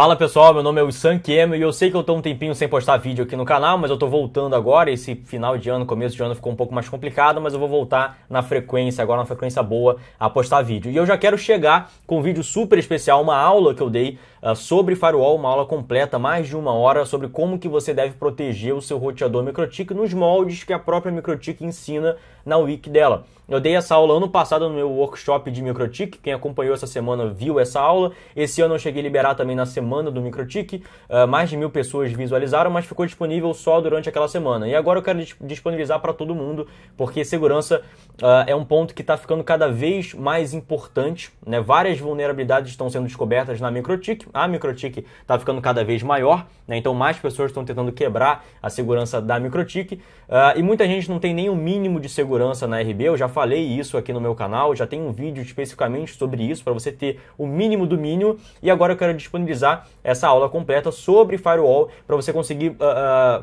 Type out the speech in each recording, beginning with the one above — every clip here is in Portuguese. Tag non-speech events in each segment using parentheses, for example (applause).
Fala pessoal, meu nome é o Kemo e eu sei que eu tô um tempinho sem postar vídeo aqui no canal, mas eu tô voltando agora. Esse final de ano, começo de ano ficou um pouco mais complicado, mas eu vou voltar na frequência, agora na frequência boa, a postar vídeo. E eu já quero chegar com um vídeo super especial, uma aula que eu dei uh, sobre firewall, uma aula completa, mais de uma hora, sobre como que você deve proteger o seu roteador MicroTik nos moldes que a própria MicroTik ensina na wiki dela. Eu dei essa aula ano passado no meu workshop de Microtik, quem acompanhou essa semana viu essa aula. Esse ano eu cheguei a liberar também na semana do Microtik, uh, ah, mais de mil pessoas visualizaram, mas ficou disponível só durante aquela semana. E agora eu quero disponibilizar para todo mundo, porque segurança uh, é um ponto que está ficando cada vez mais importante. Né? Várias vulnerabilidades estão sendo descobertas na Microtik, a Microtik está ficando cada vez maior, né? então mais pessoas estão tentando quebrar a segurança da Microtik, uh, ah, e muita gente não tem nem o mínimo de segurança segurança na RB, eu já falei isso aqui no meu canal, já tem um vídeo especificamente sobre isso para você ter o mínimo do mínimo e agora eu quero disponibilizar essa aula completa sobre firewall para você conseguir uh,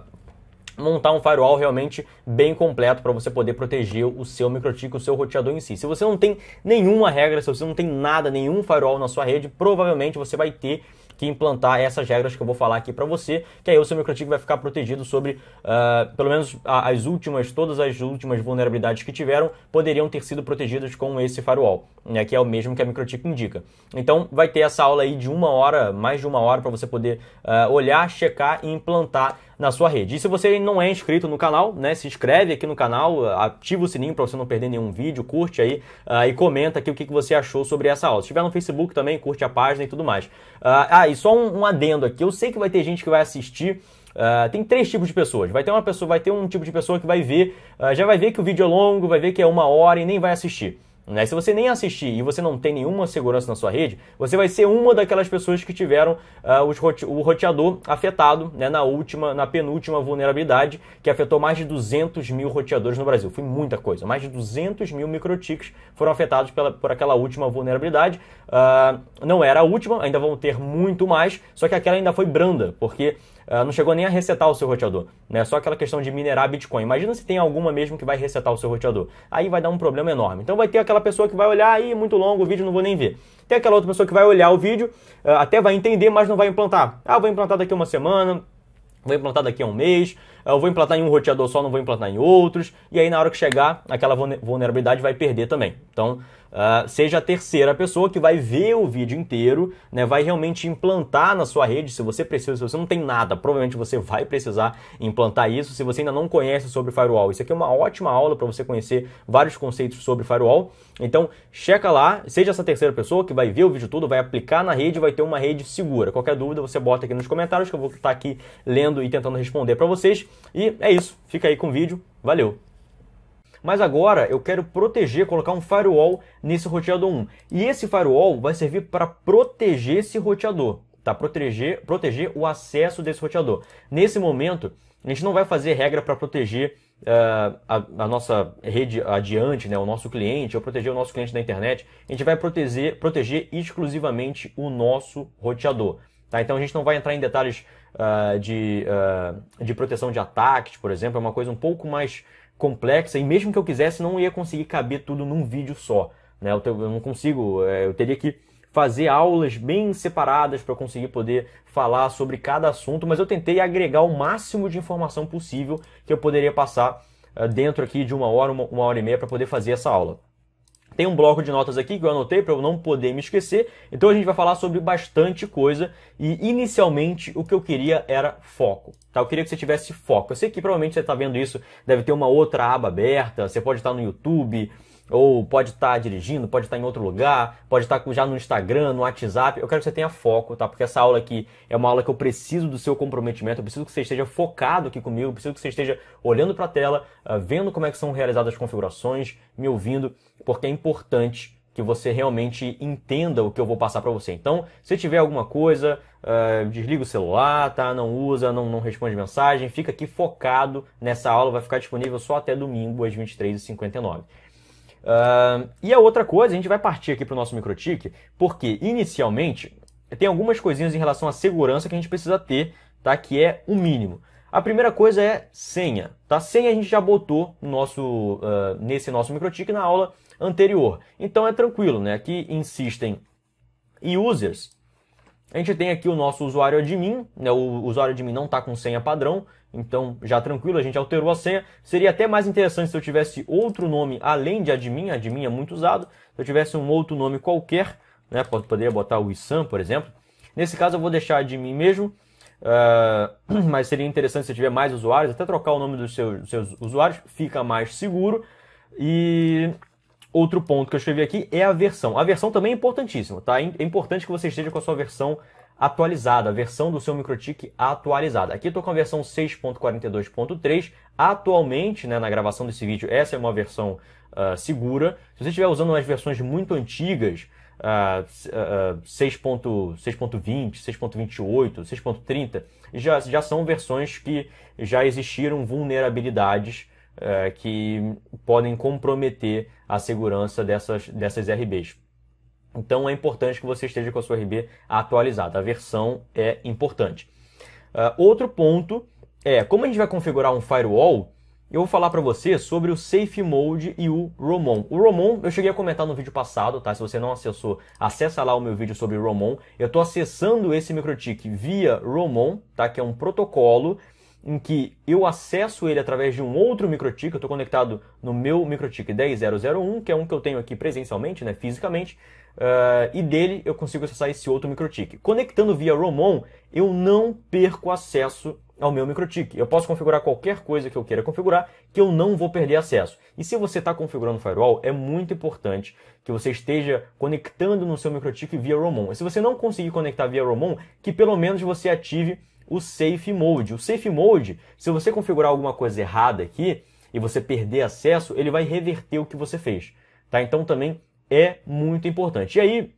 montar um firewall realmente bem completo para você poder proteger o seu microtico o seu roteador em si. Se você não tem nenhuma regra, se você não tem nada, nenhum firewall na sua rede, provavelmente você vai ter que implantar essas regras que eu vou falar aqui para você, que aí o seu microtique vai ficar protegido sobre, uh, pelo menos as últimas, todas as últimas vulnerabilidades que tiveram poderiam ter sido protegidas com esse firewall, né, que é o mesmo que a microtique indica. Então vai ter essa aula aí de uma hora, mais de uma hora, para você poder uh, olhar, checar e implantar na sua rede. E se você não é inscrito no canal, né, se inscreve aqui no canal, ativa o sininho para você não perder nenhum vídeo, curte aí uh, e comenta aqui o que, que você achou sobre essa aula. Se estiver no Facebook também, curte a página e tudo mais. Uh, ah, e só um, um adendo aqui, eu sei que vai ter gente que vai assistir Uh, tem três tipos de pessoas. Vai ter uma pessoa, vai ter um tipo de pessoa que vai ver, uh, já vai ver que o vídeo é longo, vai ver que é uma hora e nem vai assistir. Né? Se você nem assistir e você não tem nenhuma segurança na sua rede, você vai ser uma daquelas pessoas que tiveram uh, ah, rote o roteador afetado né? na última, na penúltima vulnerabilidade, que afetou mais de 200 mil roteadores no Brasil. Foi muita coisa. Mais de 200 mil microtiques foram afetados pela, por aquela última vulnerabilidade. Uh, não era a última, ainda vão ter muito mais, só que aquela ainda foi branda, porque ah, não chegou nem a resetar o seu roteador, né? Só aquela questão de minerar Bitcoin. Imagina se tem alguma mesmo que vai resetar o seu roteador. Aí vai dar um problema enorme. Então vai ter aquela pessoa que vai olhar, aí muito longo o vídeo, não vou nem ver. Tem aquela outra pessoa que vai olhar o vídeo, ah, até vai entender, mas não vai implantar. Ah, vou implantar daqui uma semana, vou implantar daqui a um mês. É, eu vou implantar em um roteador só, não vou implantar em outros, e aí na hora que chegar, aquela vulnerabilidade vai perder também. Então, uh, seja a terceira pessoa que vai ver o vídeo inteiro, né, vai realmente implantar na sua rede, se você precisa, se você não tem nada, provavelmente você vai precisar implantar isso, se você ainda não conhece sobre firewall. Isso aqui é uma ótima aula para você conhecer vários conceitos sobre firewall. Então, checa lá, seja essa terceira pessoa que vai ver o vídeo tudo, vai aplicar na rede, vai ter uma rede segura. Qualquer dúvida, você bota aqui nos comentários que eu vou estar tá aqui lendo e tentando responder para vocês. E é isso, fica aí com o vídeo, valeu! Mas agora eu quero proteger, colocar um firewall nesse roteador 1. E esse firewall vai servir para proteger esse roteador, tá? Proteger, proteger o acesso desse roteador. Nesse momento, a gente não vai fazer regra para proteger uh, a, a, nossa rede adiante, né? o nosso cliente, ou proteger o nosso cliente da internet. A gente vai proteger, proteger exclusivamente o nosso roteador. Tá? Então a gente não vai entrar em detalhes uh, de, uh, de proteção de ataques, por exemplo, é uma coisa um pouco mais complexa e mesmo que eu quisesse não ia conseguir caber tudo num vídeo só, né? Eu, eu não consigo, eh, eu teria que fazer aulas bem separadas para conseguir poder falar sobre cada assunto, mas eu tentei agregar o máximo de informação possível que eu poderia passar ah, dentro aqui de uma hora, uma, uma hora e meia para poder fazer essa aula. Tem um bloco de notas aqui que eu anotei para eu não poder me esquecer. Então a gente vai falar sobre bastante coisa e inicialmente o que eu queria era foco. Tá? Eu queria que você tivesse foco. Eu sei que provavelmente você está vendo isso, deve ter uma outra aba aberta, você pode estar no YouTube, ou pode estar tá dirigindo, pode estar tá em outro lugar, pode estar tá já no Instagram, no WhatsApp. Eu quero que você tenha foco, tá? Porque essa aula aqui é uma aula que eu preciso do seu comprometimento, eu preciso que você esteja focado aqui comigo, eu preciso que você esteja olhando para a tela, ah, vendo como é que são realizadas as configurações, me ouvindo, porque é importante que você realmente entenda o que eu vou passar para você. Então, se tiver alguma coisa, uh, desliga o celular, tá? Não usa, não, não responde mensagem, fica aqui focado nessa aula, vai ficar disponível só até domingo às 23h59. Uh, e a outra coisa, a gente vai partir aqui para o nosso microtique, porque inicialmente tem algumas coisinhas em relação à segurança que a gente precisa ter, tá? Que é o mínimo. A primeira coisa é senha, tá? Senha a gente já botou no nosso, uh, nesse nosso microtique na aula anterior. Então é tranquilo, né? Aqui insistem users a gente tem aqui o nosso usuário admin, né? o usuário admin não está com senha padrão, então já tranquilo, a gente alterou a senha. Seria até mais interessante se eu tivesse outro nome além de admin, admin é muito usado, se eu tivesse um outro nome qualquer, né? poderia botar o Isam, por exemplo. Nesse caso eu vou deixar admin mesmo, uh, (clears throat) mas seria interessante se tiver mais usuários, até trocar o nome dos seus, dos seus usuários, fica mais seguro. E outro ponto que eu escrevi aqui é a versão. A versão também é importantíssima, tá? É importante que você esteja com a sua versão atualizada, a versão do seu MikroTik atualizada. Aqui estou com a versão 6.42.3. Atualmente, né, na gravação desse vídeo, essa é uma versão uh, segura. Se você estiver usando umas versões muito antigas, uh, uh, 6.20, 6.28, 6.30, já, já são versões que já existiram vulnerabilidades é, que podem comprometer a segurança dessas, dessas RBs. Então é importante que você esteja com a sua RB atualizada, a versão é importante. Uh, outro ponto é como a gente vai configurar um firewall. Eu vou falar para você sobre o Safe Mode e o Romon. O Romon eu cheguei a comentar no vídeo passado, tá? Se você não acessou, acessa lá o meu vídeo sobre o Romon. Eu estou acessando esse microtik via Romon, tá? Que é um protocolo em que eu acesso ele através de um outro microtik, eu estou conectado no meu microtik 10001, que é um que eu tenho aqui presencialmente, né, fisicamente, uh, e dele eu consigo acessar esse outro microtik. Conectando via romon, eu não perco acesso ao meu microtik. Eu posso configurar qualquer coisa que eu queira configurar, que eu não vou perder acesso. E se você está configurando firewall, é muito importante que você esteja conectando no seu microtik via romon. E se você não conseguir conectar via romon, que pelo menos você ative o Safe Mode. O Safe Mode, se você configurar alguma coisa errada aqui e você perder acesso, ele vai reverter o que você fez, tá? Então também é muito importante. E aí,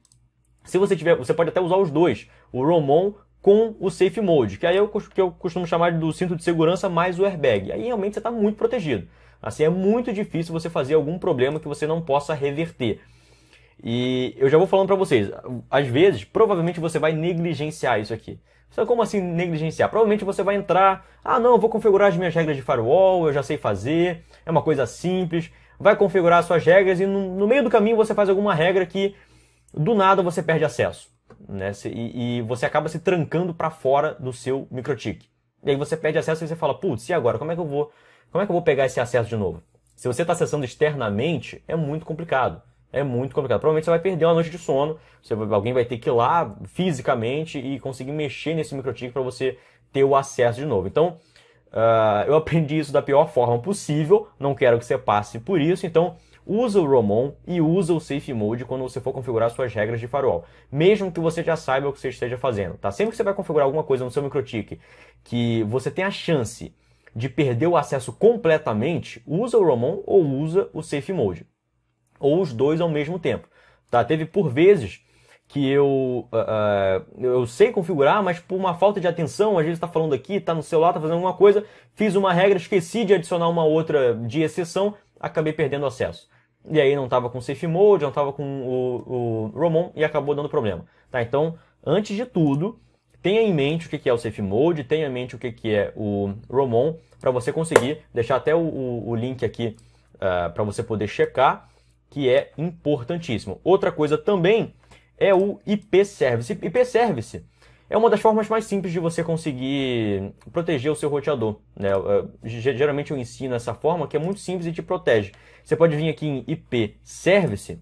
se você tiver, você pode até usar os dois, o ROMON com o Safe Mode, que aí eu, é que eu costumo chamar do cinto de segurança mais o airbag. Aí realmente você está muito protegido. Assim, é muito difícil você fazer algum problema que você não possa reverter. E eu já vou falando para vocês, às vezes, provavelmente você vai negligenciar isso aqui. Só como assim negligenciar? Provavelmente você vai entrar, ah não, vou configurar as minhas regras de firewall, eu já sei fazer, é uma coisa simples. Vai configurar suas regras e no, no meio do caminho você faz alguma regra que do nada você perde acesso. Né? E, e você acaba se trancando para fora do seu microtik. E aí você perde acesso e você fala, putz, e agora? Como é que eu vou, como é que eu vou pegar esse acesso de novo? Se você está acessando externamente, é muito complicado é muito complicado. Provavelmente você vai perder uma noite de sono, você, alguém vai ter que ir lá fisicamente e conseguir mexer nesse microchip para você ter o acesso de novo. Então, uh, eu aprendi isso da pior forma possível, não quero que você passe por isso, então usa o Romon e usa o Safe Mode quando você for configurar suas regras de firewall, mesmo que você já saiba o que você esteja fazendo, tá? Sempre que você vai configurar alguma coisa no seu microtik que você tem a chance de perder o acesso completamente, usa o Romon ou usa o Safe Mode ou os dois ao mesmo tempo. Tá? Teve por vezes que eu, uh, eu sei configurar, mas por uma falta de atenção, às vezes está falando aqui, está no celular, está fazendo alguma coisa, fiz uma regra, esqueci de adicionar uma outra de exceção, acabei perdendo acesso. E aí não estava com Safe Mode, não estava com o, o Romon e acabou dando problema. Tá? Então, antes de tudo, tenha em mente o que é o Safe Mode, tenha em mente o que é o Romon, para você conseguir deixar até o, o, o link aqui uh, ah, para você poder checar que é importantíssimo. Outra coisa também é o IP Service. IP Service é uma das formas mais simples de você conseguir proteger o seu roteador. Né? É, geralmente eu ensino essa forma que é muito simples e te protege. Você pode vir aqui em IP Service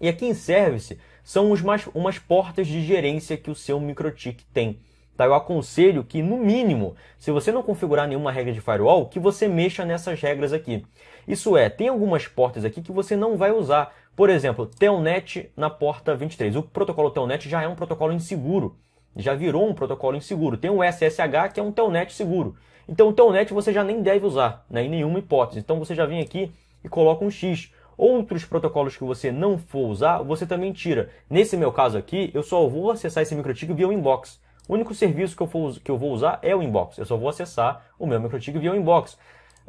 e aqui em Service são os mais, umas portas de gerência que o seu MikroTik tem. Tá? Eu aconselho que, no mínimo, se você não configurar nenhuma regra de firewall, que você mexa nessas regras aqui. Isso é, tem algumas portas aqui que você não vai usar. Por exemplo, Telnet na porta 23. O protocolo Telnet já é um protocolo inseguro. Já virou um protocolo inseguro. Tem o SSH que é um Telnet seguro. Então o Telnet você já nem deve usar, né, em nenhuma hipótese. Então você já vem aqui e coloca um X. Outros protocolos que você não for usar, você também tira. Nesse meu caso aqui, eu só vou acessar esse microtick via o inbox. O único serviço que eu, for, que eu vou usar é o inbox. Eu só vou acessar o meu microtick via o inbox.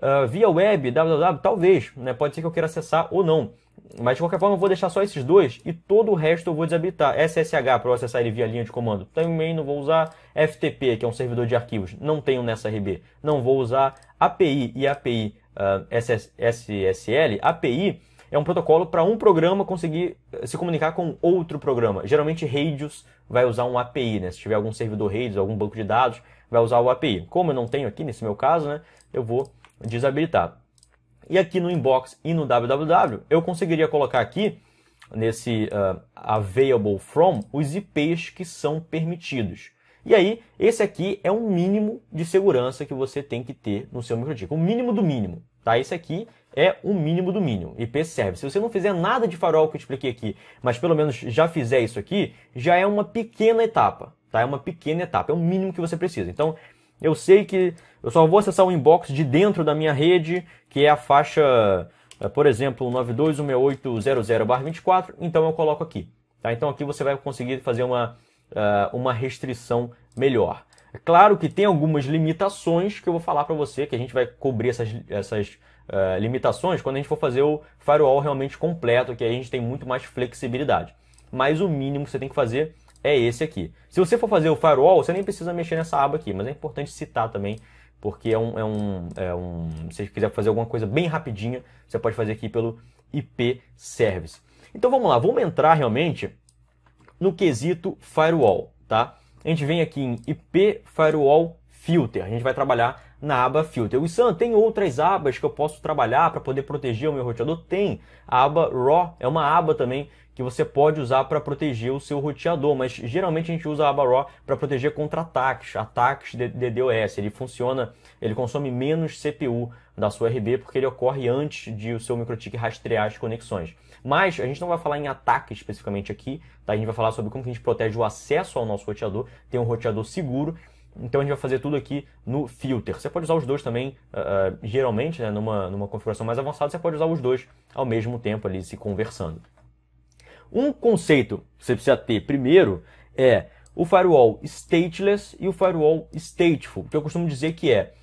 Ah, via web, www, talvez, né? Pode ser que eu queira acessar ou não. Mas de qualquer forma eu vou deixar só esses dois e todo o resto eu vou desabilitar. SSH para eu acessar ele via linha de comando. Também não vou usar FTP, que é um servidor de arquivos. Não tenho nessa RB. Não vou usar API e API uh, ah, SSL. API é um protocolo para um programa conseguir eh, se comunicar com outro programa. Geralmente Radius vai usar um API, né? Se tiver algum servidor Radius, algum banco de dados, vai usar o API. Como eu não tenho aqui nesse meu caso, né? Eu vou desabilitar. E aqui no inbox e no www, eu conseguiria colocar aqui, nesse uh, available from, os IPs que são permitidos. E aí, esse aqui é um mínimo de segurança que você tem que ter no seu microtico. o mínimo do mínimo. Tá? Esse aqui é o mínimo do mínimo. IP serve. Se você não fizer nada de farol que eu expliquei aqui, mas pelo menos já fizer isso aqui, já é uma pequena etapa. Tá? É uma pequena etapa, é o mínimo que você precisa. Então, eu sei que eu só vou acessar o inbox de dentro da minha rede, que é a faixa, eh, por exemplo, 9216800/24, então eu coloco aqui. Tá? Então aqui você vai conseguir fazer uma, eh, uma restrição melhor. É claro que tem algumas limitações que eu vou falar para você, que a gente vai cobrir essas, essas uh, limitações quando a gente for fazer o firewall realmente completo, que aí a gente tem muito mais flexibilidade. Mas o mínimo que você tem que fazer é esse aqui. Se você for fazer o firewall, você nem precisa mexer nessa aba aqui, mas é importante citar também, porque é um, é um, é um se você quiser fazer alguma coisa bem rapidinha, você pode fazer aqui pelo IP Service. Então vamos lá, vamos entrar realmente no quesito firewall, tá? A gente vem aqui em IP Firewall Filter, a gente vai trabalhar na aba Filter. O Sam tem outras abas que eu posso trabalhar para poder proteger o meu roteador? Tem. A aba Raw é uma aba também que você pode usar para proteger o seu roteador, mas geralmente a gente usa a aba RAW para proteger contra ataques, ataques de DDoS. Ele funciona, ele consome menos CPU da sua RB porque ele ocorre antes de o seu MikroTik rastrear as conexões. Mas a gente não vai falar em ataque especificamente aqui, tá? A gente vai falar sobre como que a gente protege o acesso ao nosso roteador, tem um roteador seguro. Então a gente vai fazer tudo aqui no filter. Você pode usar os dois também, uh, geralmente, né, numa, numa configuração mais avançada, você pode usar os dois ao mesmo tempo ali se conversando. Um conceito que você precisa ter primeiro é o firewall stateless e o firewall stateful, que eu costumo dizer que é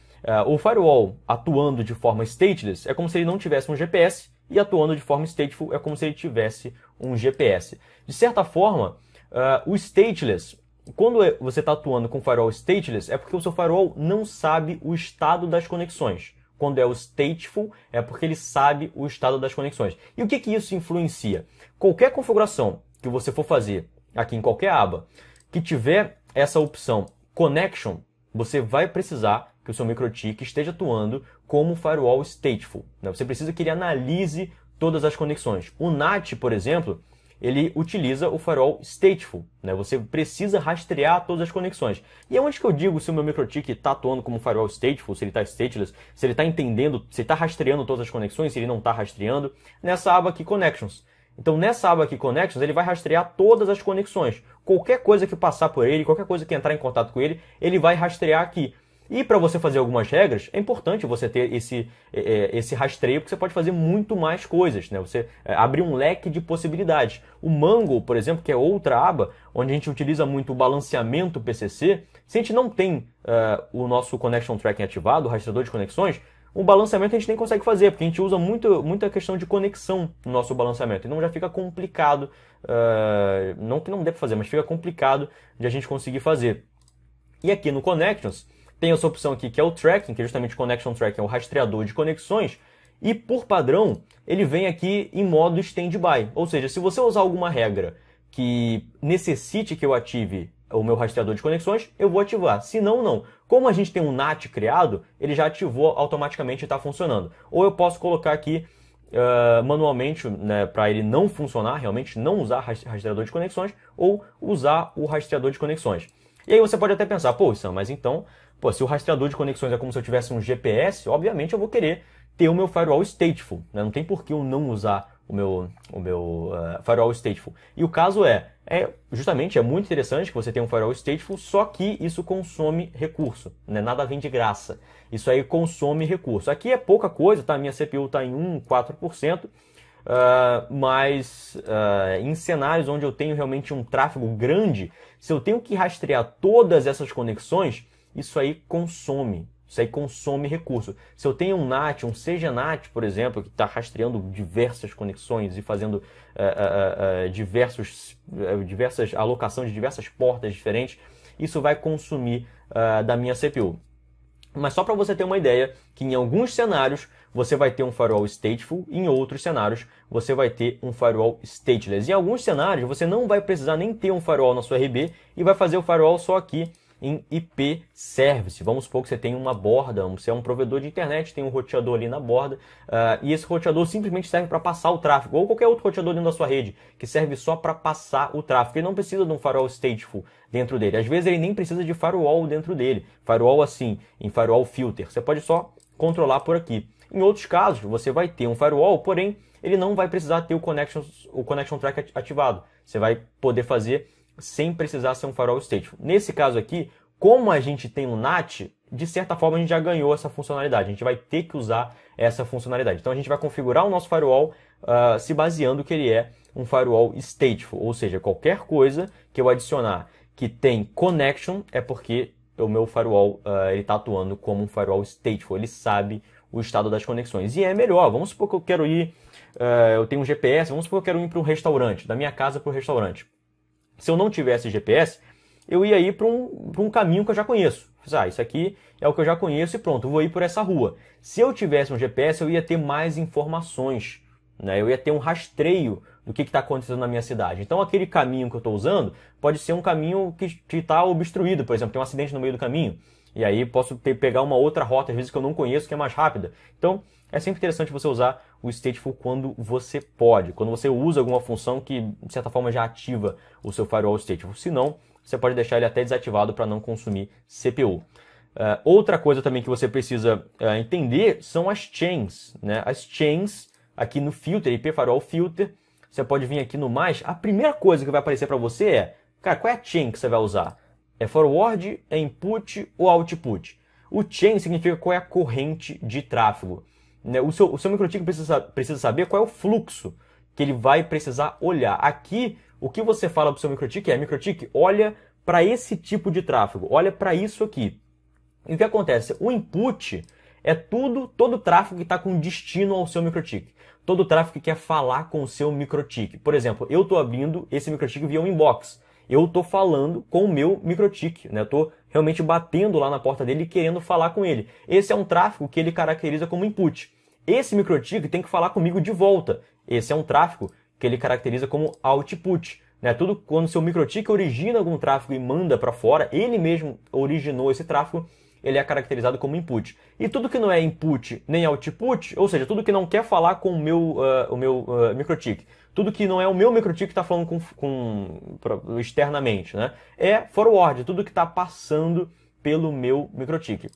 uh, o firewall atuando de forma stateless é como se ele não tivesse um GPS e atuando de forma stateful é como se ele tivesse um GPS. De certa forma, uh, o stateless, quando é, você está atuando com firewall stateless, é porque o seu firewall não sabe o estado das conexões. Quando é o stateful, é porque ele sabe o estado das conexões. E o que, que isso influencia? qualquer configuração que você for fazer aqui em qualquer aba que tiver essa opção Connection, você vai precisar que o seu MikroTik esteja atuando como firewall stateful. Né? Você precisa que ele analise todas as conexões. O NAT, por exemplo, ele utiliza o firewall stateful. Né? Você precisa rastrear todas as conexões. E é onde que eu digo se o meu MikroTik está atuando como firewall stateful, se ele está stateless, se ele está entendendo, se está rastreando todas as conexões, se ele não está rastreando, nessa aba aqui Connections. Então, nessa aba aqui, Connections, ele vai rastrear todas as conexões. Qualquer coisa que passar por ele, qualquer coisa que entrar em contato com ele, ele vai rastrear aqui. E para você fazer algumas regras, é importante você ter esse, é, é, esse rastreio, porque você pode fazer muito mais coisas, né? Você é, abrir um leque de possibilidades. O Mango, por exemplo, que é outra aba, onde a gente utiliza muito o balanceamento PCC, se a gente não tem uh, o nosso Connection Tracking ativado, o rastreador de conexões, o balanceamento a gente nem consegue fazer, porque a gente usa muito, muita questão de conexão no nosso balanceamento. Então já fica complicado, uh, não que não dê para fazer, mas fica complicado de a gente conseguir fazer. E aqui no Connections, tem essa opção aqui que é o tracking, que é justamente o Connection Tracking, é o rastreador de conexões, e por padrão, ele vem aqui em modo standby. Ou seja, se você usar alguma regra que necessite que eu ative o meu rastreador de conexões, eu vou ativar. Se não, não. Como a gente tem um NAT criado, ele já ativou automaticamente e está funcionando. Ou eu posso colocar aqui uh, manualmente né, para ele não funcionar, realmente não usar rastreador de conexões, ou usar o rastreador de conexões. E aí você pode até pensar, pô, Sam, mas então, pô, se o rastreador de conexões é como se eu tivesse um GPS, obviamente eu vou querer ter o meu firewall stateful. Né? Não tem por que eu não usar o meu, o meu uh, firewall stateful. E o caso é, é justamente é muito interessante que você tenha um firewall stateful, só que isso consome recurso, né? Nada vem de graça. Isso aí consome recurso. Aqui é pouca coisa, tá? Minha CPU está em 1, 4%. Uh, mas uh, em cenários onde eu tenho realmente um tráfego grande, se eu tenho que rastrear todas essas conexões, isso aí consome isso aí consome recurso. Se eu tenho um NAT, um NAT por exemplo, que está rastreando diversas conexões e fazendo uh, uh, uh, diversos, eh, diversas alocação de diversas portas diferentes, isso vai consumir eh, da minha CPU. Mas só para você ter uma ideia, que em alguns cenários você vai ter um firewall stateful, em outros cenários você vai ter um firewall stateless. Em alguns cenários você não vai precisar nem ter um firewall na sua RB e vai fazer o firewall só aqui em IP Service. Vamos supor que você tem uma borda, você é um provedor de internet, tem um roteador ali na borda, uh, e esse roteador simplesmente serve para passar o tráfego, ou qualquer outro roteador dentro da sua rede, que serve só para passar o tráfego. Ele não precisa de um firewall stateful dentro dele. Às vezes ele nem precisa de firewall dentro dele. Firewall assim, em firewall filter. Você pode só controlar por aqui. Em outros casos, você vai ter um firewall, porém, ele não vai precisar ter o connection, o connection track ativado. Você vai poder fazer sem precisar ser um firewall stateful. Nesse caso aqui, como a gente tem um NAT, de certa forma a gente já ganhou essa funcionalidade, a gente vai ter que usar essa funcionalidade. Então a gente vai configurar o nosso firewall uh, se baseando que ele é um firewall stateful, ou seja, qualquer coisa que eu adicionar que tem connection é porque o meu firewall uh, ah, está atuando como um firewall stateful, ele sabe o estado das conexões. E é melhor, vamos supor que eu quero ir, uh, eu tenho um GPS, vamos supor que eu quero ir para um restaurante, da minha casa para o restaurante se eu não tivesse GPS, eu ia ir para um, um caminho que eu já conheço. Assim, ah, isso aqui é o que eu já conheço e pronto, vou ir por essa rua. Se eu tivesse um GPS, eu ia ter mais informações, né? eu ia ter um rastreio do que está acontecendo na minha cidade. Então, aquele caminho que eu estou usando pode ser um caminho que está obstruído, por exemplo, tem um acidente no meio do caminho. E aí posso ter, pegar uma outra rota, às vezes que eu não conheço, que é mais rápida. Então, é sempre interessante você usar o stateful quando você pode, quando você usa alguma função que de certa forma já ativa o seu firewall stateful. Se não, você pode deixar ele até desativado para não consumir CPU. Uh, é, outra coisa também que você precisa uh, entender são as chains. Né? As chains, aqui no filter, IP Firewall Filter, você pode vir aqui no mais. A primeira coisa que vai aparecer para você é, cara, qual é a chain que você vai usar? É forward, é input ou output? O chain significa qual é a corrente de tráfego. Né? O seu, o seu microtipo precisa, precisa saber qual é o fluxo que ele vai precisar olhar. Aqui, o que você fala para o seu microtik é, microtik, olha para esse tipo de tráfego, olha para isso aqui. E o que acontece? O input é tudo, todo o tráfego que está com destino ao seu microtik. Todo o tráfego que quer falar com o seu microtik. Por exemplo, eu estou abrindo esse microtik via um inbox. Eu estou falando com o meu microtik, né? estou realmente batendo lá na porta dele e querendo falar com ele. Esse é um tráfego que ele caracteriza como input. Esse microtig tem que falar comigo de volta. Esse é um tráfego que ele caracteriza como output. Né? Tudo quando seu microtig origina algum tráfego e manda para fora, ele mesmo originou esse tráfego, ele é caracterizado como input. E tudo que não é input nem output, ou seja, tudo que não quer falar com o meu, uh, o meu uh, tudo que não é o meu microtik que está falando com, com, externamente, né? É forward, tudo que está passando pelo meu microtik.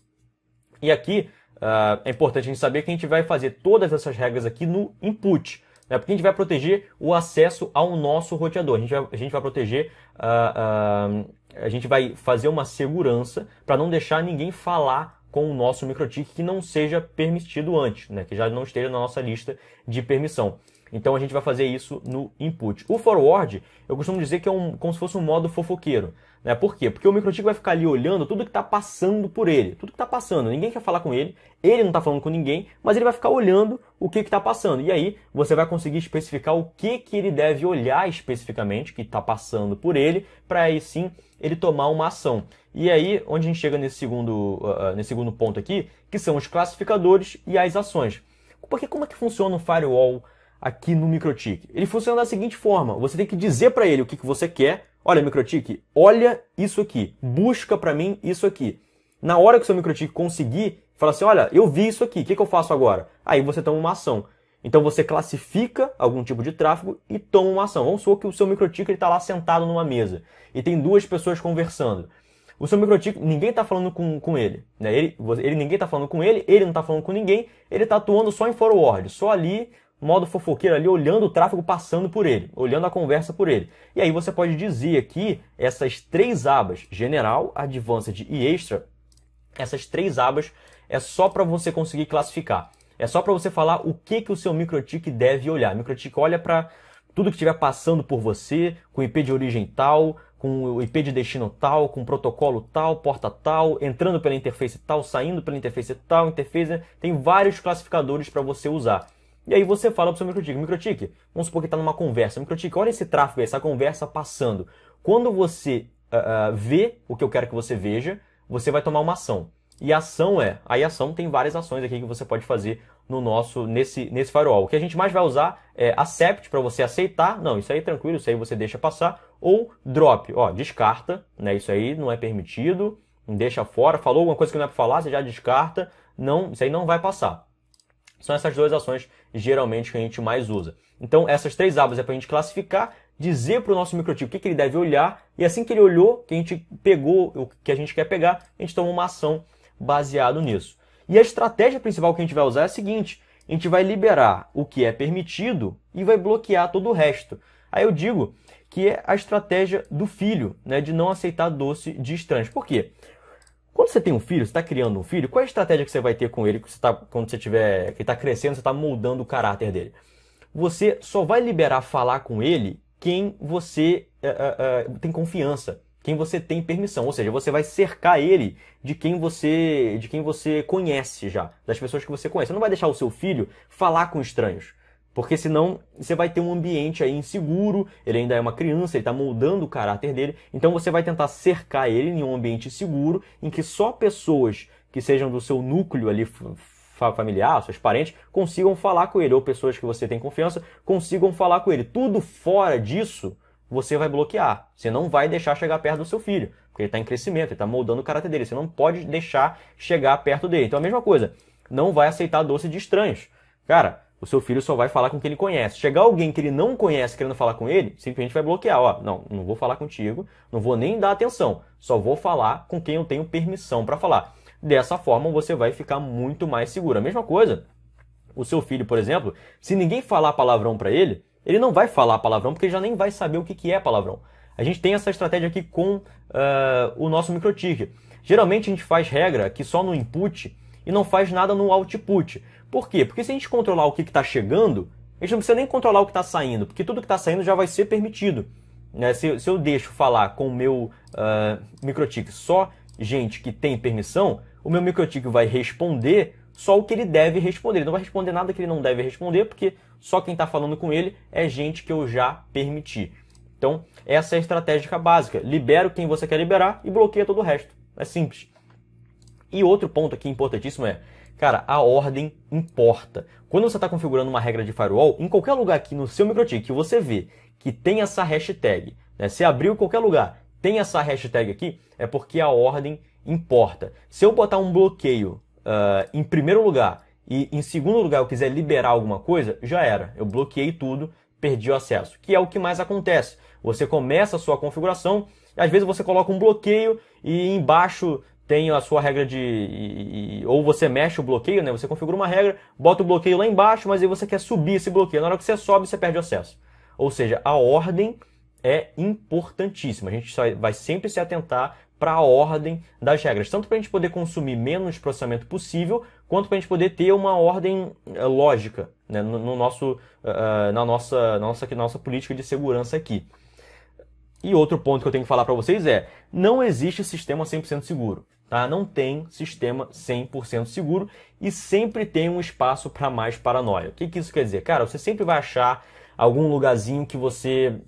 E aqui uh, é importante a gente saber que a gente vai fazer todas essas regras aqui no input, né? porque a gente vai proteger o acesso ao nosso roteador, a gente vai, a gente vai proteger, uh, uh, a gente vai fazer uma segurança para não deixar ninguém falar com o nosso microtik que não seja permitido antes, né? que já não esteja na nossa lista de permissão. Então a gente vai fazer isso no input. O forward, eu costumo dizer que é um, como se fosse um modo fofoqueiro. Né? Por quê? Porque o microchip vai ficar ali olhando tudo que está passando por ele. Tudo que está passando. Ninguém quer falar com ele, ele não está falando com ninguém, mas ele vai ficar olhando o que está passando. E aí você vai conseguir especificar o que, que ele deve olhar especificamente, que está passando por ele, para aí sim ele tomar uma ação. E aí, onde a gente chega nesse segundo, uh, nesse segundo ponto aqui, que são os classificadores e as ações. Porque como é que funciona o firewall? aqui no Microtik. Ele funciona da seguinte forma: você tem que dizer para ele o que, que você quer. Olha, Microtik, olha isso aqui, busca para mim isso aqui. Na hora que o seu Microtik conseguir, fala assim: olha, eu vi isso aqui, o que, que eu faço agora? Aí você toma uma ação. Então você classifica algum tipo de tráfego e toma uma ação. Vamos supor que o seu ele está lá sentado numa mesa e tem duas pessoas conversando. O seu microticket, ninguém está falando com, com ele, né? ele, ele. Ninguém está falando com ele, ele não está falando com ninguém, ele está atuando só em forward, só ali modo fofoqueiro ali, olhando o tráfego passando por ele, olhando a conversa por ele. E aí você pode dizer aqui essas três abas, General, Advanced e Extra, essas três abas é só para você conseguir classificar. É só para você falar o que, que o seu microtik deve olhar. O microtik olha para tudo que estiver passando por você, com IP de origem tal, com IP de destino tal, com protocolo tal, porta tal, entrando pela interface tal, saindo pela interface tal, interface. Tem vários classificadores para você usar. E aí você fala pro seu microtique, microtique, vamos supor que está numa conversa, microtique, olha esse tráfego, essa conversa passando. Quando você uh, vê o que eu quero que você veja, você vai tomar uma ação. E a ação é, aí a ação tem várias ações aqui que você pode fazer no nosso nesse nesse firewall. O que a gente mais vai usar é accept para você aceitar, não, isso aí é tranquilo, isso aí você deixa passar, ou drop, ó, descarta, né? Isso aí não é permitido, deixa fora, falou alguma coisa que não é para falar, você já descarta, não, isso aí não vai passar. São essas duas ações geralmente que a gente mais usa. Então, essas três abas é para a gente classificar, dizer para o nosso microtipo o que, que, ele deve olhar, e assim que ele olhou, que a gente pegou o que a gente quer pegar, a gente toma uma ação baseado nisso. E a estratégia principal que a gente vai usar é a seguinte: a gente vai liberar o que é permitido e vai bloquear todo o resto. Aí eu digo que é a estratégia do filho, né, de não aceitar doce de estranhos. Por quê? Quando você tem um filho, você está criando um filho, qual é a estratégia que você vai ter com ele que você tá, quando você tiver, que está crescendo, você está moldando o caráter dele? Você só vai liberar falar com ele quem você uh, uh, tem confiança, quem você tem permissão. Ou seja, você vai cercar ele de quem você, de quem você conhece já, das pessoas que você conhece. Você não vai deixar o seu filho falar com estranhos. Porque senão você vai ter um ambiente aí inseguro, ele ainda é uma criança, ele está moldando o caráter dele, então você vai tentar cercar ele em um ambiente seguro, em que só pessoas que sejam do seu núcleo ali familiar, seus parentes, consigam falar com ele, ou pessoas que você tem confiança consigam falar com ele. Tudo fora disso, você vai bloquear. Você não vai deixar chegar perto do seu filho, porque ele está em crescimento, ele está moldando o caráter dele. Você não pode deixar chegar perto dele. Então a mesma coisa, não vai aceitar doce de estranhos. Cara, o seu filho só vai falar com quem ele conhece. Chegar alguém que ele não conhece querendo falar com ele, simplesmente vai bloquear. Ó, não, não vou falar contigo, não vou nem dar atenção, só vou falar com quem eu tenho permissão para falar. Dessa forma você vai ficar muito mais seguro. A mesma coisa, o seu filho, por exemplo, se ninguém falar palavrão para ele, ele não vai falar palavrão porque ele já nem vai saber o que, que é palavrão. A gente tem essa estratégia aqui com uh, o nosso microtik. Geralmente a gente faz regra que só no input e não faz nada no output. Por quê? Porque se a gente controlar o que está chegando, a gente não precisa nem controlar o que está saindo, porque tudo que está saindo já vai ser permitido. Né? Se, se, eu deixo falar com o meu uh, ah, microtique só gente que tem permissão, o meu microtique vai responder só o que ele deve responder. Ele não vai responder nada que ele não deve responder, porque só quem está falando com ele é gente que eu já permiti. Então, essa é a estratégia básica. Libera quem você quer liberar e bloqueia todo o resto. É simples. E outro ponto aqui importantíssimo é, Cara, a ordem importa. Quando você está configurando uma regra de firewall, em qualquer lugar aqui no seu MikroTik que você vê que tem essa hashtag, né? Se abriu qualquer lugar, tem essa hashtag aqui, é porque a ordem importa. Se eu botar um bloqueio uh, em primeiro lugar e em segundo lugar eu quiser liberar alguma coisa, já era. Eu bloqueei tudo, perdi o acesso, que é o que mais acontece. Você começa a sua configuração, às vezes você coloca um bloqueio e embaixo tem a sua regra de. E, e, ou você mexe o bloqueio, né? Você configura uma regra, bota o bloqueio lá embaixo, mas aí você quer subir esse bloqueio. Na hora que você sobe, você perde o acesso. Ou seja, a ordem é importantíssima. A gente vai sempre se atentar para a ordem das regras, tanto para a gente poder consumir menos processamento possível, quanto para a gente poder ter uma ordem eh, lógica né? no, no, nosso, uh, na nossa, nossa, nossa política de segurança aqui. E outro ponto que eu tenho que falar para vocês é: não existe sistema 100% seguro. Tá? Não tem sistema 100% seguro e sempre tem um espaço para mais paranoia. O que, que isso quer dizer? Cara, você sempre vai achar algum lugarzinho que você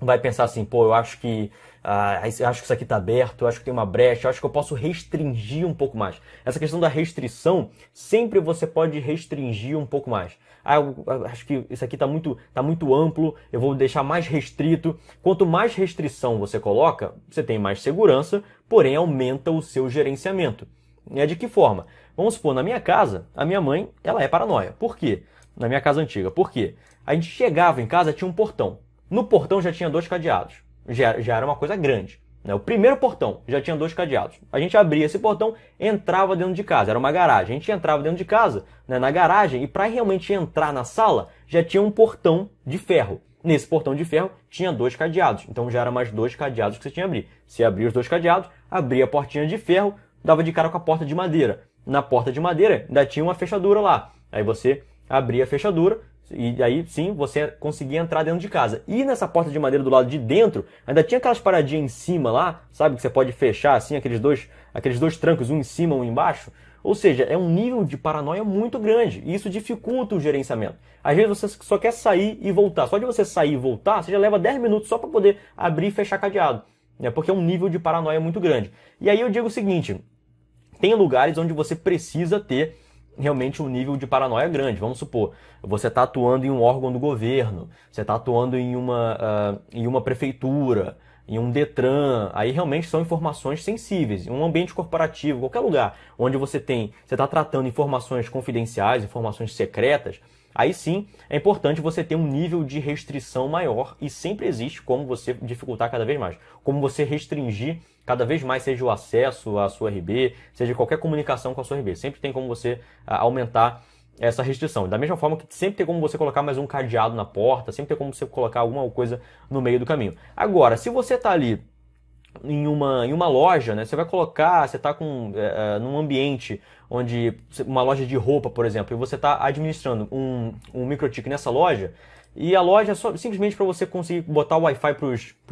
vai pensar assim, pô, eu acho que ah, acho que isso aqui está aberto, eu acho que tem uma brecha, eu acho que eu posso restringir um pouco mais. Essa questão da restrição, sempre você pode restringir um pouco mais. Ah, acho que isso aqui está muito, tá muito amplo, eu vou deixar mais restrito. Quanto mais restrição você coloca, você tem mais segurança, porém aumenta o seu gerenciamento. É de que forma? Vamos supor, na minha casa, a minha mãe, ela é paranoia. Por quê? Na minha casa antiga. Por quê? A gente chegava em casa, tinha um portão. No portão já tinha dois cadeados. Já, já era uma coisa grande. Né? O primeiro portão já tinha dois cadeados. A gente abria esse portão, entrava dentro de casa. Era uma garagem. A gente entrava dentro de casa, né, na garagem, e para realmente entrar na sala, já tinha um portão de ferro. Nesse portão de ferro tinha dois cadeados. Então já era mais dois cadeados que você tinha que abrir. Você abria os dois cadeados, abria a portinha de ferro, dava de cara com a porta de madeira. Na porta de madeira ainda tinha uma fechadura lá. Aí você abria a fechadura, e aí sim você conseguia entrar dentro de casa. E nessa porta de madeira do lado de dentro, ainda tinha aquelas paradinhas em cima lá, sabe? Que você pode fechar assim, aqueles dois, aqueles dois trancos, um em cima, um embaixo. Ou seja, é um nível de paranoia muito grande. E isso dificulta o gerenciamento. Às vezes você só quer sair e voltar. Só de você sair e voltar, você já leva 10 minutos só para poder abrir e fechar cadeado. Né? Porque é um nível de paranoia muito grande. E aí eu digo o seguinte: tem lugares onde você precisa ter realmente um nível de paranoia grande. Vamos supor, você está atuando em um órgão do governo, você está atuando em uma, uh, em uma prefeitura, em um Detran, aí realmente são informações sensíveis, em um ambiente corporativo, qualquer lugar onde você tem, você está tratando informações confidenciais, informações secretas, Aí sim, é importante você ter um nível de restrição maior e sempre existe como você dificultar cada vez mais, como você restringir cada vez mais seja o acesso à sua RB, seja qualquer comunicação com a sua RB. Sempre tem como você ah, aumentar essa restrição. Da mesma forma que sempre tem como você colocar mais um cadeado na porta, sempre tem como você colocar alguma coisa no meio do caminho. Agora, se você está ali em uma, em uma loja, né, você vai colocar, você está é, eh, eh, num ambiente onde uma loja de roupa, por exemplo, e você está administrando um, um microtique nessa loja, e a loja é só, simplesmente para você conseguir botar o Wi-Fi para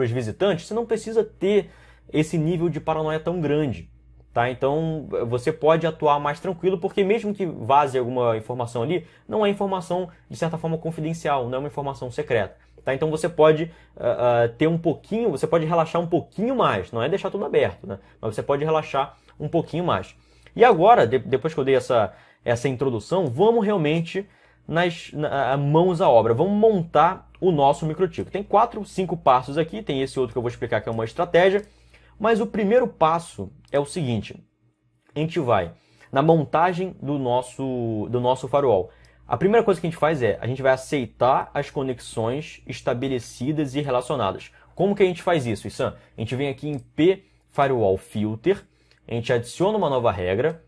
os visitantes, você não precisa ter esse nível de paranoia tão grande. Tá? Então você pode atuar mais tranquilo, porque mesmo que vaze alguma informação ali, não é informação de certa forma confidencial, não é uma informação secreta. Tá? Então você pode uh, uh, ter um pouquinho, você pode relaxar um pouquinho mais, não é deixar tudo aberto, né? mas você pode relaxar um pouquinho mais. E agora, de, depois que eu dei essa, essa introdução, vamos realmente nas na, mãos à obra, vamos montar o nosso microtipo. Tem quatro, cinco passos aqui, tem esse outro que eu vou explicar que é uma estratégia, mas o primeiro passo é o seguinte: a gente vai na montagem do nosso, do nosso farol. A primeira coisa que a gente faz é a gente vai aceitar as conexões estabelecidas e relacionadas. Como que a gente faz isso, Isan? A gente vem aqui em P Firewall Filter a gente adiciona uma nova regra.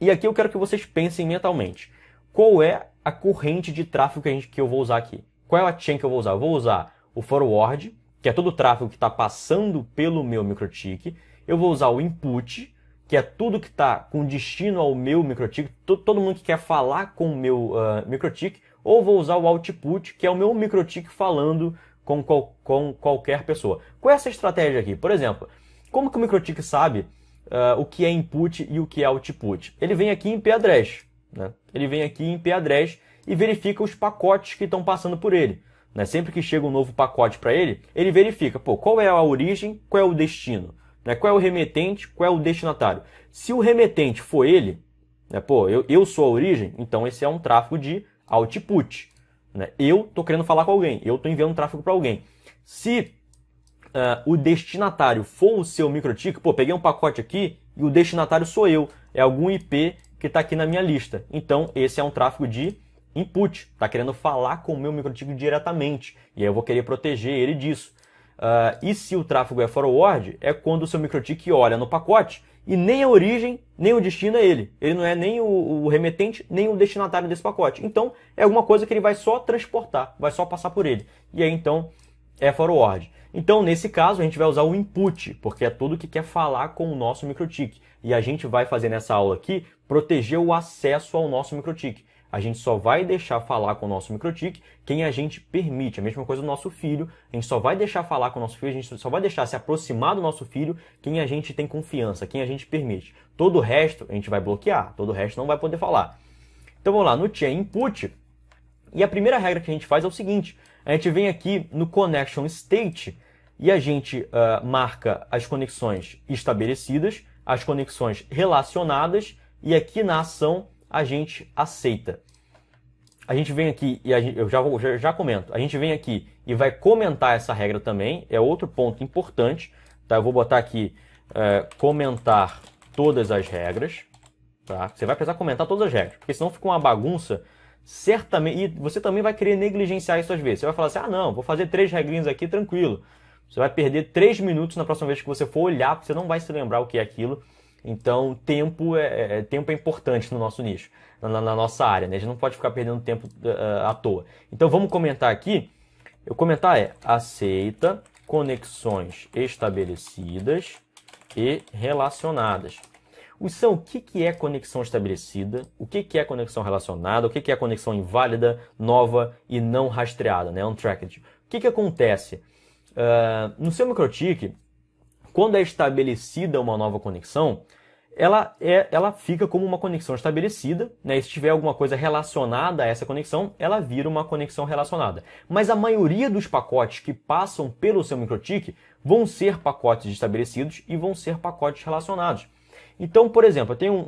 E aqui eu quero que vocês pensem mentalmente. Qual é a corrente de tráfego que, gente, que eu vou usar aqui? Qual é a chain que eu vou usar? Eu vou usar o forward, que é todo o tráfego que está passando pelo meu microtik. Eu vou usar o input, que é tudo que está com destino ao meu microtik, todo mundo que quer falar com o meu uh, ah, microtik. Ou vou usar o output, que é o meu microtik falando com, qual, com qualquer pessoa. Qual é essa estratégia aqui? Por exemplo, como que o microtik sabe uh, o que é input e o que é output. Ele vem aqui em P-Address. Né? Ele vem aqui em P-Address e verifica os pacotes que estão passando por ele. Né? Sempre que chega um novo pacote para ele, ele verifica pô, qual é a origem, qual é o destino, né? qual é o remetente, qual é o destinatário. Se o remetente for ele, né? pô, eu, eu sou a origem, então esse é um tráfego de output. Né? Eu estou querendo falar com alguém, eu estou enviando tráfego para alguém. Se uh, o destinatário for o seu microtique, pô, peguei um pacote aqui e o destinatário sou eu, é algum IP que está aqui na minha lista. Então, esse é um tráfego de input, está querendo falar com o meu microtique diretamente, e aí eu vou querer proteger ele disso. Uh, e se o tráfego é forward, é quando o seu microtique olha no pacote e nem a origem, nem o destino é ele. Ele não é nem o, o, remetente, nem o destinatário desse pacote. Então, é alguma coisa que ele vai só transportar, vai só passar por ele. E aí, então, é forward. Então, nesse caso, a gente vai usar o input, porque é tudo que quer falar com o nosso microtik. E a gente vai fazer nessa aula aqui proteger o acesso ao nosso microtik. A gente só vai deixar falar com o nosso microtik quem a gente permite. A mesma coisa do nosso filho. A gente só vai deixar falar com o nosso filho, a gente só vai deixar se aproximar do nosso filho quem a gente tem confiança, quem a gente permite. Todo o resto a gente vai bloquear, todo o resto não vai poder falar. Então vamos lá, no tia é input. E a primeira regra que a gente faz é o seguinte: a gente vem aqui no connection state e a gente uh, marca as conexões estabelecidas, as conexões relacionadas e aqui na ação a gente aceita. A gente vem aqui e gente, eu já, já, já comento. A gente vem aqui e vai comentar essa regra também. É outro ponto importante. Tá? Eu vou botar aqui uh, comentar todas as regras. Tá? Você vai precisar comentar todas as regras, porque senão fica uma bagunça. Certamente, e você também vai querer negligenciar isso às vezes. Você vai falar assim: ah, não, vou fazer três regrinhas aqui tranquilo. Você vai perder 3 minutos na próxima vez que você for olhar, você não vai se lembrar o que é aquilo. Então, tempo é, é, é tempo é importante no nosso nicho, na, na, nossa área, né? A gente não pode ficar perdendo tempo uh, à toa. Então, vamos comentar aqui. O comentar é aceita conexões estabelecidas e relacionadas. são o que, que é conexão estabelecida? O que, que é conexão relacionada? O que, que é conexão inválida, nova e não rastreada, né? untracked? O que, que acontece? Ah, no seu microtik, quando é estabelecida uma nova conexão, ela, é, ela fica como uma conexão estabelecida, né? E se tiver alguma coisa relacionada a essa conexão, ela vira uma conexão relacionada. Mas a maioria dos pacotes que passam pelo seu microtik vão ser pacotes estabelecidos e vão ser pacotes relacionados. Então, por exemplo, eu tenho um,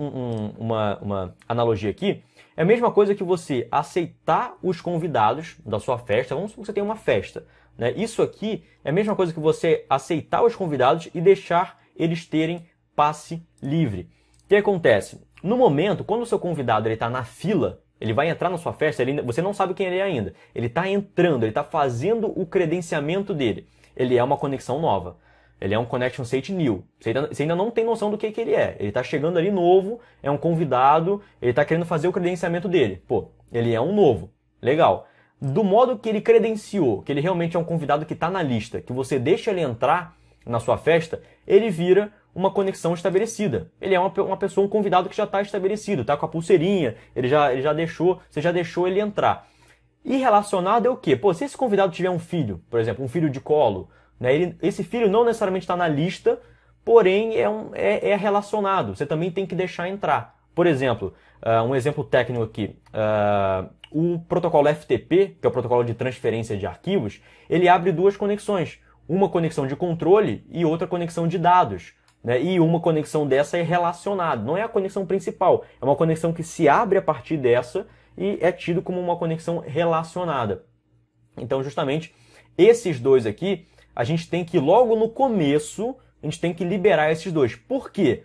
um, uma, uma analogia aqui. É a mesma coisa que você aceitar os convidados da sua festa. Vamos supor que você tem uma festa. Né? Isso aqui é a mesma coisa que você aceitar os convidados e deixar eles terem passe livre. O que acontece? No momento, quando o seu convidado está na fila, ele vai entrar na sua festa, ele, você não sabe quem ele é ainda. Ele está entrando, ele está fazendo o credenciamento dele. Ele é uma conexão nova. Ele é um connection state new. Você ainda, você ainda não tem noção do que, que ele é. Ele está chegando ali novo, é um convidado, ele está querendo fazer o credenciamento dele. Pô, ele é um novo. Legal do modo que ele credenciou, que ele realmente é um convidado que está na lista, que você deixa ele entrar na sua festa, ele vira uma conexão estabelecida. Ele é uma, uma pessoa, um convidado que já está estabelecido, está com a pulseirinha, ele já, ele já deixou, você já deixou ele entrar. E relacionado é o quê? Pô, se esse convidado tiver um filho, por exemplo, um filho de colo, né, ele, esse filho não necessariamente está na lista, porém é, um, é, é relacionado, você também tem que deixar entrar. Por exemplo, Uh, um exemplo técnico aqui. Uh, o protocolo FTP, que é o protocolo de transferência de arquivos, ele abre duas conexões. Uma conexão de controle e outra conexão de dados. Né? E uma conexão dessa é relacionada. Não é a conexão principal. É uma conexão que se abre a partir dessa e é tido como uma conexão relacionada. Então, justamente, esses dois aqui, a gente tem que logo no começo, a gente tem que liberar esses dois. Por quê?